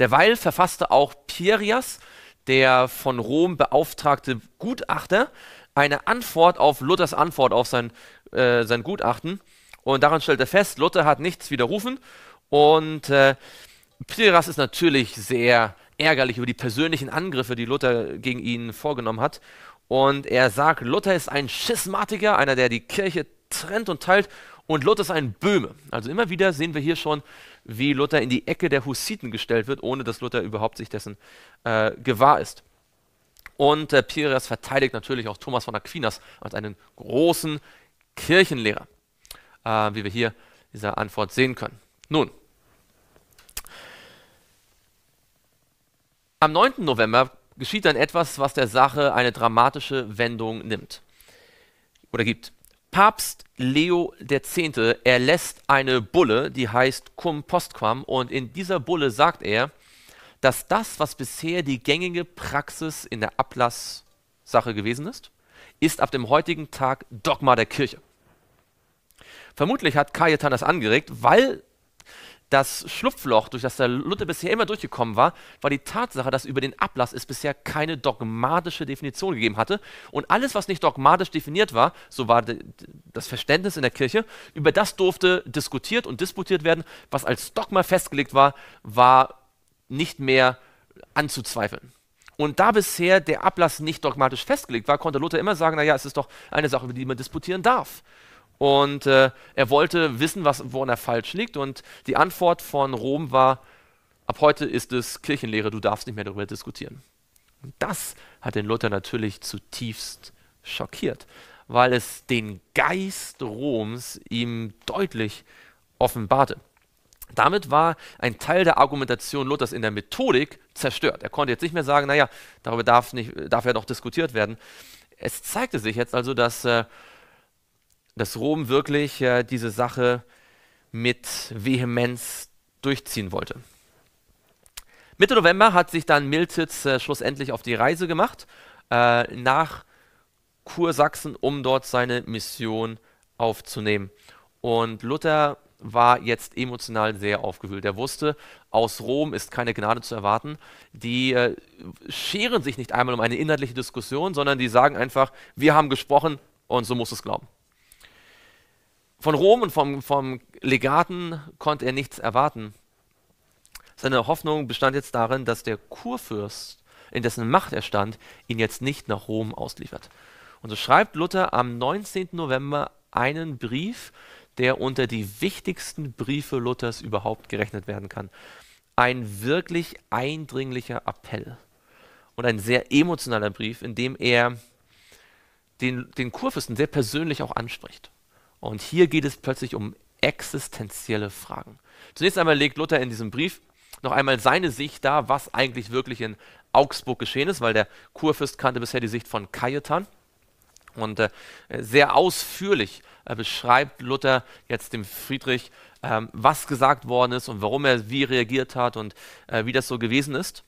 Derweil verfasste auch Pierias, der von Rom beauftragte Gutachter, eine Antwort auf Luthers Antwort auf sein, äh, sein Gutachten. Und daran stellt er fest, Luther hat nichts widerrufen und äh, Pleras ist natürlich sehr ärgerlich über die persönlichen Angriffe, die Luther gegen ihn vorgenommen hat. Und er sagt, Luther ist ein Schismatiker, einer, der die Kirche trennt und teilt. Und Luther ist ein Böhme. Also immer wieder sehen wir hier schon, wie Luther in die Ecke der Hussiten gestellt wird, ohne dass Luther überhaupt sich dessen äh, gewahr ist. Und äh, Pires verteidigt natürlich auch Thomas von Aquinas als einen großen Kirchenlehrer, äh, wie wir hier in dieser Antwort sehen können. Nun, Am 9. November geschieht dann etwas, was der Sache eine dramatische Wendung nimmt oder gibt. Papst Leo X. erlässt eine Bulle, die heißt Cum Postquam, und in dieser Bulle sagt er, dass das, was bisher die gängige Praxis in der Ablasssache gewesen ist, ist ab dem heutigen Tag Dogma der Kirche. Vermutlich hat Cayetan das angeregt, weil das Schlupfloch, durch das der Luther bisher immer durchgekommen war, war die Tatsache, dass über den Ablass es bisher keine dogmatische Definition gegeben hatte. Und alles, was nicht dogmatisch definiert war, so war das Verständnis in der Kirche, über das durfte diskutiert und disputiert werden. Was als Dogma festgelegt war, war nicht mehr anzuzweifeln. Und da bisher der Ablass nicht dogmatisch festgelegt war, konnte Luther immer sagen, naja, es ist doch eine Sache, über die man disputieren darf. Und äh, er wollte wissen, was, woran er falsch liegt. Und die Antwort von Rom war, ab heute ist es Kirchenlehre, du darfst nicht mehr darüber diskutieren. Und das hat den Luther natürlich zutiefst schockiert, weil es den Geist Roms ihm deutlich offenbarte. Damit war ein Teil der Argumentation Luthers in der Methodik zerstört. Er konnte jetzt nicht mehr sagen, naja, darüber darf, nicht, darf ja noch diskutiert werden. Es zeigte sich jetzt also, dass äh, dass Rom wirklich äh, diese Sache mit Vehemenz durchziehen wollte. Mitte November hat sich dann Miltitz äh, schlussendlich auf die Reise gemacht äh, nach Kursachsen, um dort seine Mission aufzunehmen. Und Luther war jetzt emotional sehr aufgewühlt. Er wusste, aus Rom ist keine Gnade zu erwarten. Die äh, scheren sich nicht einmal um eine inhaltliche Diskussion, sondern die sagen einfach, wir haben gesprochen und so muss es glauben. Von Rom und vom, vom Legaten konnte er nichts erwarten. Seine Hoffnung bestand jetzt darin, dass der Kurfürst, in dessen Macht er stand, ihn jetzt nicht nach Rom ausliefert. Und so schreibt Luther am 19. November einen Brief, der unter die wichtigsten Briefe Luthers überhaupt gerechnet werden kann. Ein wirklich eindringlicher Appell und ein sehr emotionaler Brief, in dem er den, den Kurfürsten sehr persönlich auch anspricht. Und hier geht es plötzlich um existenzielle Fragen. Zunächst einmal legt Luther in diesem Brief noch einmal seine Sicht dar, was eigentlich wirklich in Augsburg geschehen ist, weil der Kurfürst kannte bisher die Sicht von Cajetan. Und äh, sehr ausführlich äh, beschreibt Luther jetzt dem Friedrich, ähm, was gesagt worden ist und warum er wie reagiert hat und äh, wie das so gewesen ist.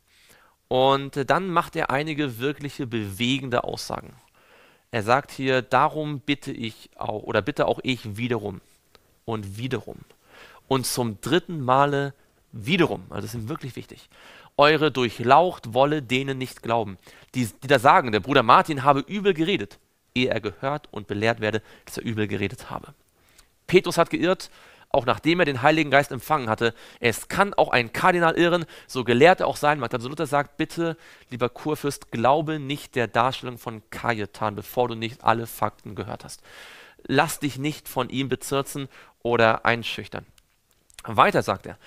Und äh, dann macht er einige wirkliche bewegende Aussagen. Er sagt hier, darum bitte ich auch, oder bitte auch ich wiederum und wiederum und zum dritten Male wiederum, also das ist wirklich wichtig, eure durchlaucht wolle denen nicht glauben, die, die da sagen, der Bruder Martin habe übel geredet, ehe er gehört und belehrt werde, dass er übel geredet habe. Petrus hat geirrt, auch nachdem er den Heiligen Geist empfangen hatte. Es kann auch ein Kardinal irren, so gelehrt er auch sein mag. Also Luther sagt, bitte, lieber Kurfürst, glaube nicht der Darstellung von Cajetan, bevor du nicht alle Fakten gehört hast. Lass dich nicht von ihm bezirzen oder einschüchtern. Weiter sagt er,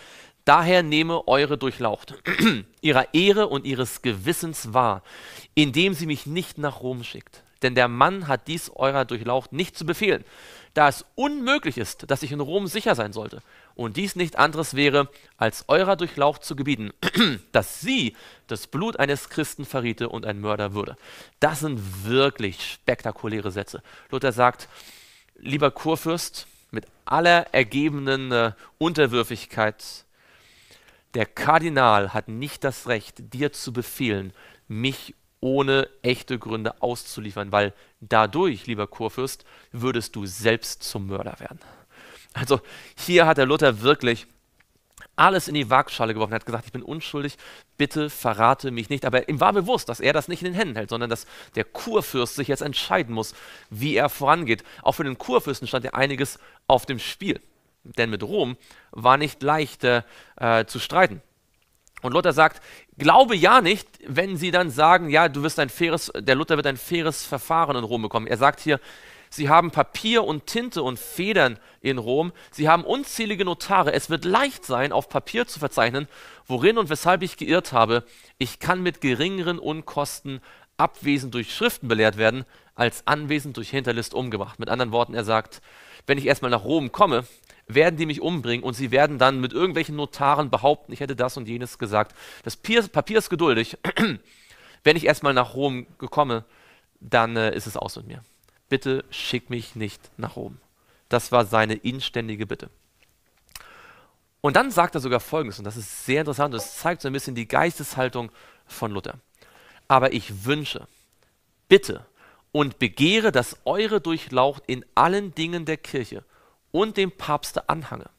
Daher nehme eure Durchlaucht, ihrer Ehre und ihres Gewissens wahr, indem sie mich nicht nach Rom schickt. Denn der Mann hat dies eurer Durchlaucht nicht zu befehlen, da es unmöglich ist, dass ich in Rom sicher sein sollte, und dies nicht anderes wäre, als eurer Durchlaucht zu gebieten, dass sie das Blut eines Christen verriete und ein Mörder würde. Das sind wirklich spektakuläre Sätze. Luther sagt, lieber Kurfürst, mit aller ergebenen äh, Unterwürfigkeit, der Kardinal hat nicht das Recht, dir zu befehlen, mich ohne echte Gründe auszuliefern, weil dadurch, lieber Kurfürst, würdest du selbst zum Mörder werden. Also hier hat der Luther wirklich alles in die Waagschale geworfen. Er hat gesagt, ich bin unschuldig, bitte verrate mich nicht. Aber ihm war bewusst, dass er das nicht in den Händen hält, sondern dass der Kurfürst sich jetzt entscheiden muss, wie er vorangeht. Auch für den Kurfürsten stand ja einiges auf dem Spiel. Denn mit Rom war nicht leicht äh, zu streiten. Und Luther sagt, glaube ja nicht, wenn sie dann sagen, ja, du wirst ein faires, der Luther wird ein faires Verfahren in Rom bekommen. Er sagt hier, sie haben Papier und Tinte und Federn in Rom, sie haben unzählige Notare, es wird leicht sein, auf Papier zu verzeichnen, worin und weshalb ich geirrt habe. Ich kann mit geringeren Unkosten abwesend durch Schriften belehrt werden, als anwesend durch Hinterlist umgemacht. Mit anderen Worten, er sagt, wenn ich erstmal nach Rom komme, werden die mich umbringen und sie werden dann mit irgendwelchen Notaren behaupten, ich hätte das und jenes gesagt. Das Papier ist geduldig. Wenn ich erstmal nach Rom komme, dann äh, ist es aus mit mir. Bitte schick mich nicht nach Rom. Das war seine inständige Bitte. Und dann sagt er sogar Folgendes, und das ist sehr interessant, das zeigt so ein bisschen die Geisteshaltung von Luther. Aber ich wünsche, bitte und begehre, dass eure Durchlaucht in allen Dingen der Kirche und dem Papste anhange,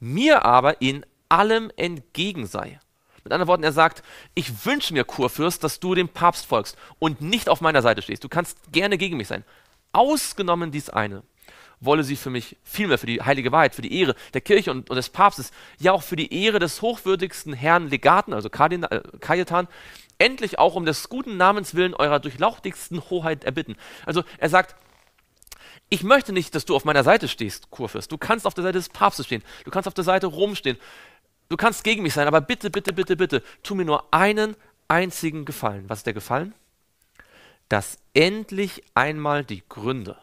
mir aber in allem entgegen sei. Mit anderen Worten, er sagt, ich wünsche mir, Kurfürst, dass du dem Papst folgst und nicht auf meiner Seite stehst. Du kannst gerne gegen mich sein. Ausgenommen dies eine, wolle sie für mich vielmehr für die heilige Wahrheit, für die Ehre der Kirche und, und des Papstes, ja auch für die Ehre des hochwürdigsten Herrn Legaten, also Kardinal, äh, Kajetan, endlich auch um des guten Namens willen eurer durchlauchtigsten Hoheit erbitten. Also er sagt, ich möchte nicht, dass du auf meiner Seite stehst, Kurfürst. Du kannst auf der Seite des Papstes stehen. Du kannst auf der Seite Rom stehen. Du kannst gegen mich sein, aber bitte, bitte, bitte, bitte, tu mir nur einen einzigen Gefallen. Was ist der Gefallen? Dass endlich einmal die Gründe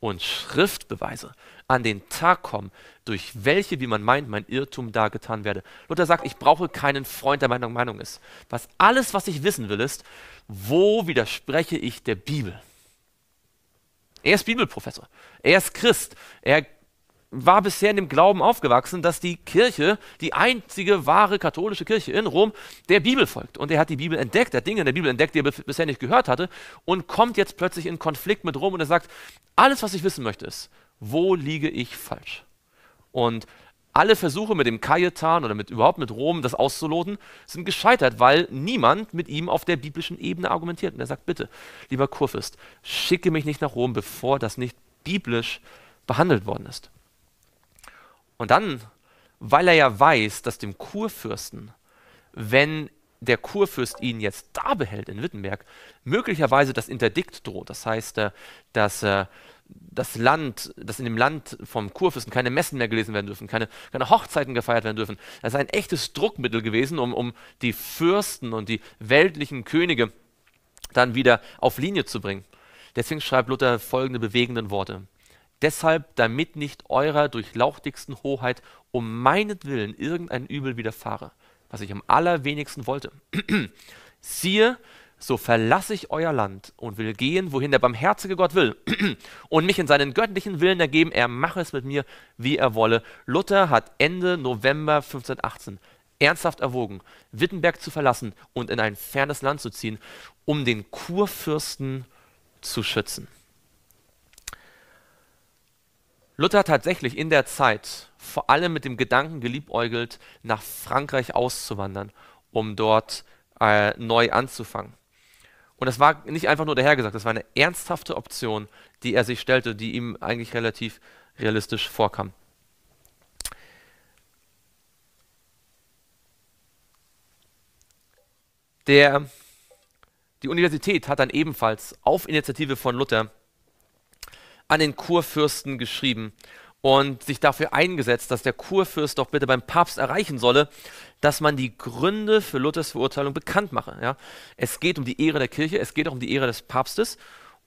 und Schriftbeweise an den Tag kommen, durch welche, wie man meint, mein Irrtum dargetan werde. Luther sagt, ich brauche keinen Freund, der meiner Meinung ist. Was alles, was ich wissen will, ist, wo widerspreche ich der Bibel? Er ist Bibelprofessor. Er ist Christ. Er war bisher in dem Glauben aufgewachsen, dass die Kirche, die einzige wahre katholische Kirche in Rom, der Bibel folgt. Und er hat die Bibel entdeckt, er hat Dinge in der Bibel entdeckt, die er bisher nicht gehört hatte, und kommt jetzt plötzlich in Konflikt mit Rom und er sagt, alles, was ich wissen möchte, ist, wo liege ich falsch? Und alle Versuche mit dem Kajetan oder mit, überhaupt mit Rom das auszuloten, sind gescheitert, weil niemand mit ihm auf der biblischen Ebene argumentiert. Und er sagt, bitte, lieber Kurfürst, schicke mich nicht nach Rom, bevor das nicht biblisch behandelt worden ist. Und dann, weil er ja weiß, dass dem Kurfürsten, wenn der Kurfürst ihn jetzt da behält in Wittenberg, möglicherweise das Interdikt droht. Das heißt, äh, dass äh, das Land, dass in dem Land vom Kurfürsten keine Messen mehr gelesen werden dürfen, keine, keine Hochzeiten gefeiert werden dürfen. Das ist ein echtes Druckmittel gewesen, um, um die Fürsten und die weltlichen Könige dann wieder auf Linie zu bringen. Deswegen schreibt Luther folgende bewegenden Worte. Deshalb, damit nicht eurer durchlauchtigsten Hoheit um meinetwillen irgendein Übel widerfahre, was ich am allerwenigsten wollte. Siehe, so verlasse ich euer Land und will gehen, wohin der barmherzige Gott will und mich in seinen göttlichen Willen ergeben, er mache es mit mir, wie er wolle. Luther hat Ende November 1518 ernsthaft erwogen, Wittenberg zu verlassen und in ein fernes Land zu ziehen, um den Kurfürsten zu schützen. Luther hat tatsächlich in der Zeit vor allem mit dem Gedanken geliebäugelt, nach Frankreich auszuwandern, um dort äh, neu anzufangen. Und das war nicht einfach nur dahergesagt, das war eine ernsthafte Option, die er sich stellte, die ihm eigentlich relativ realistisch vorkam. Der, die Universität hat dann ebenfalls auf Initiative von Luther an den Kurfürsten geschrieben und sich dafür eingesetzt, dass der Kurfürst doch bitte beim Papst erreichen solle, dass man die Gründe für Luthers Verurteilung bekannt mache. Ja? Es geht um die Ehre der Kirche, es geht auch um die Ehre des Papstes.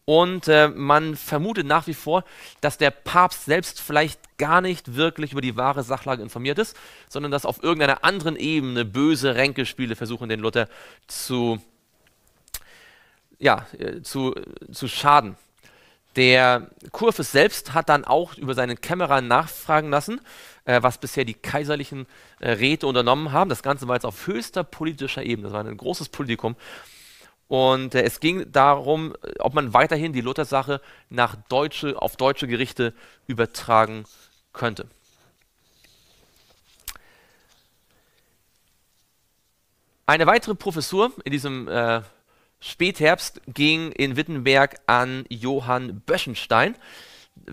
Und äh, man vermutet nach wie vor, dass der Papst selbst vielleicht gar nicht wirklich über die wahre Sachlage informiert ist, sondern dass auf irgendeiner anderen Ebene böse Ränkespiele versuchen, den Luther zu, ja, äh, zu, äh, zu schaden. Der Kurfürst selbst hat dann auch über seinen Kämmerer nachfragen lassen, äh, was bisher die kaiserlichen äh, Räte unternommen haben. Das Ganze war jetzt auf höchster politischer Ebene. Das war ein großes Politikum. Und äh, es ging darum, ob man weiterhin die Luther-Sache nach deutsche, auf deutsche Gerichte übertragen könnte. Eine weitere Professur in diesem äh, Spätherbst ging in Wittenberg an Johann Böschenstein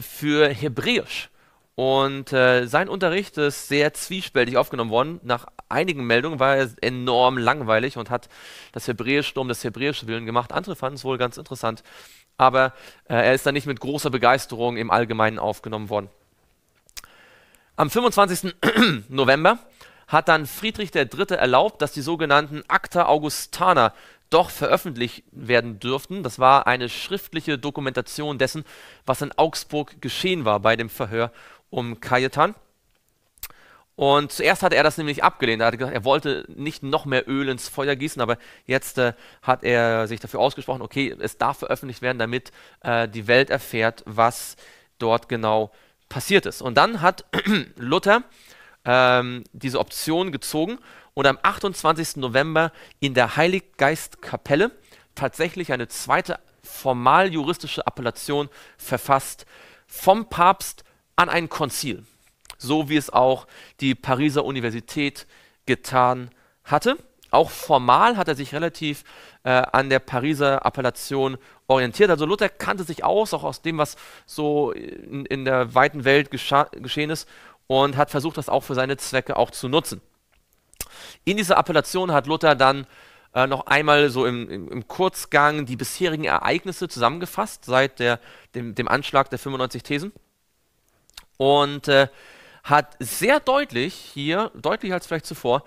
für Hebräisch. Und äh, sein Unterricht ist sehr zwiespältig aufgenommen worden. Nach einigen Meldungen war er enorm langweilig und hat das Hebräisch nur um das Hebräische Willen gemacht. Andere fanden es wohl ganz interessant, aber äh, er ist dann nicht mit großer Begeisterung im Allgemeinen aufgenommen worden. Am 25. November hat dann Friedrich III. erlaubt, dass die sogenannten Acta Augustana doch veröffentlicht werden dürften. Das war eine schriftliche Dokumentation dessen, was in Augsburg geschehen war bei dem Verhör um Cajetan. Und zuerst hatte er das nämlich abgelehnt. Er hatte gesagt, er wollte nicht noch mehr Öl ins Feuer gießen, aber jetzt äh, hat er sich dafür ausgesprochen, okay, es darf veröffentlicht werden, damit äh, die Welt erfährt, was dort genau passiert ist. Und dann hat Luther ähm, diese Option gezogen und am 28. November in der Heiliggeistkapelle tatsächlich eine zweite formal juristische Appellation verfasst vom Papst an ein Konzil, so wie es auch die Pariser Universität getan hatte. Auch formal hat er sich relativ äh, an der Pariser Appellation orientiert. Also Luther kannte sich aus, auch aus dem, was so in, in der weiten Welt geschehen ist und hat versucht, das auch für seine Zwecke auch zu nutzen. In dieser Appellation hat Luther dann äh, noch einmal so im, im, im, Kurzgang die bisherigen Ereignisse zusammengefasst seit der, dem, dem, Anschlag der 95 Thesen und äh, hat sehr deutlich hier, deutlicher als vielleicht zuvor,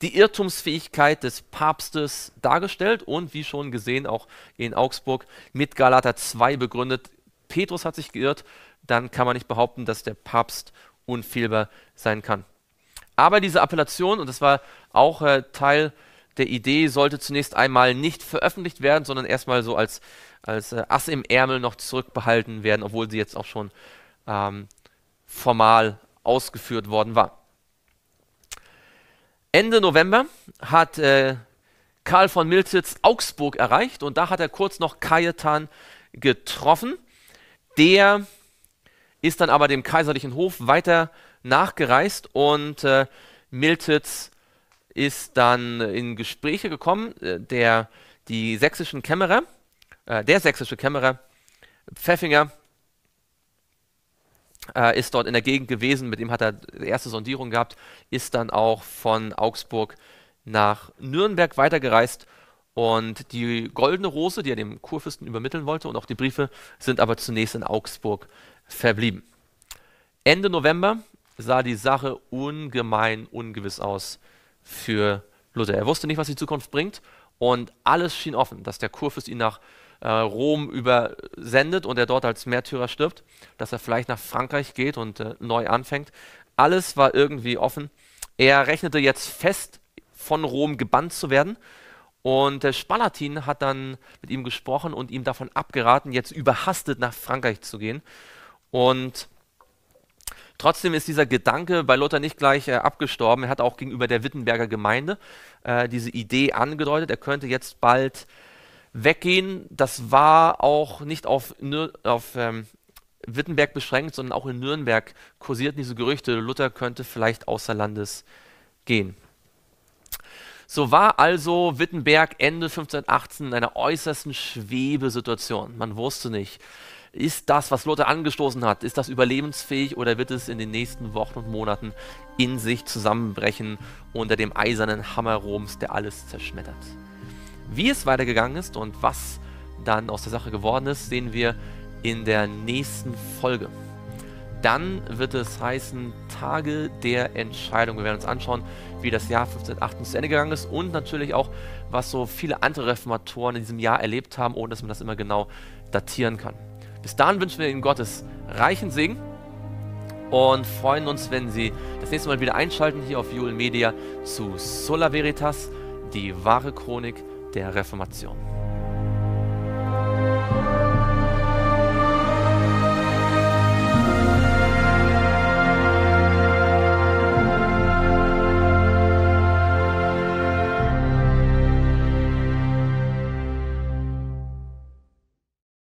die Irrtumsfähigkeit des Papstes dargestellt und wie schon gesehen auch in Augsburg mit Galater 2 begründet. Petrus hat sich geirrt, dann kann man nicht behaupten, dass der Papst unfehlbar sein kann. Aber diese Appellation, und das war auch äh, Teil der Idee, sollte zunächst einmal nicht veröffentlicht werden, sondern erstmal so als, als äh, Ass im Ärmel noch zurückbehalten werden, obwohl sie jetzt auch schon ähm, formal ausgeführt worden war. Ende November hat äh, Karl von Miltitz Augsburg erreicht und da hat er kurz noch Cajetan getroffen. Der ist dann aber dem kaiserlichen Hof weiter äh, nachgereist und äh, Miltitz ist dann in Gespräche gekommen, äh, der die sächsischen Kämmerer, äh, der sächsische Kämmerer Pfeffinger äh, ist dort in der Gegend gewesen, mit dem hat er erste Sondierung gehabt, ist dann auch von Augsburg nach Nürnberg weitergereist und die goldene Rose, die er dem Kurfürsten übermitteln wollte und auch die Briefe sind aber zunächst in Augsburg verblieben. Ende November sah die Sache ungemein ungewiss aus für Luther. Er wusste nicht, was die Zukunft bringt und alles schien offen, dass der Kurfürst ihn nach äh, Rom übersendet und er dort als Märtyrer stirbt, dass er vielleicht nach Frankreich geht und äh, neu anfängt. Alles war irgendwie offen. Er rechnete jetzt fest, von Rom gebannt zu werden. Und der äh, Spalatin hat dann mit ihm gesprochen und ihm davon abgeraten, jetzt überhastet nach Frankreich zu gehen. Und Trotzdem ist dieser Gedanke bei Luther nicht gleich äh, abgestorben. Er hat auch gegenüber der Wittenberger Gemeinde äh, diese Idee angedeutet, er könnte jetzt bald weggehen. Das war auch nicht auf, Nür auf ähm, Wittenberg beschränkt, sondern auch in Nürnberg kursierten diese Gerüchte, Luther könnte vielleicht außer Landes gehen. So war also Wittenberg Ende 1518 in einer äußersten Schwebesituation. Man wusste nicht, ist das, was Lothar angestoßen hat, ist das überlebensfähig oder wird es in den nächsten Wochen und Monaten in sich zusammenbrechen unter dem eisernen Hammer Roms, der alles zerschmettert? Wie es weitergegangen ist und was dann aus der Sache geworden ist, sehen wir in der nächsten Folge. Dann wird es heißen Tage der Entscheidung. Wir werden uns anschauen, wie das Jahr 1518 zu Ende gegangen ist und natürlich auch, was so viele andere Reformatoren in diesem Jahr erlebt haben, ohne dass man das immer genau datieren kann. Bis dahin wünschen wir Ihnen Gottes reichen Segen und freuen uns, wenn Sie das nächste Mal wieder einschalten hier auf Jule Media zu Sola Veritas, die wahre Chronik der Reformation.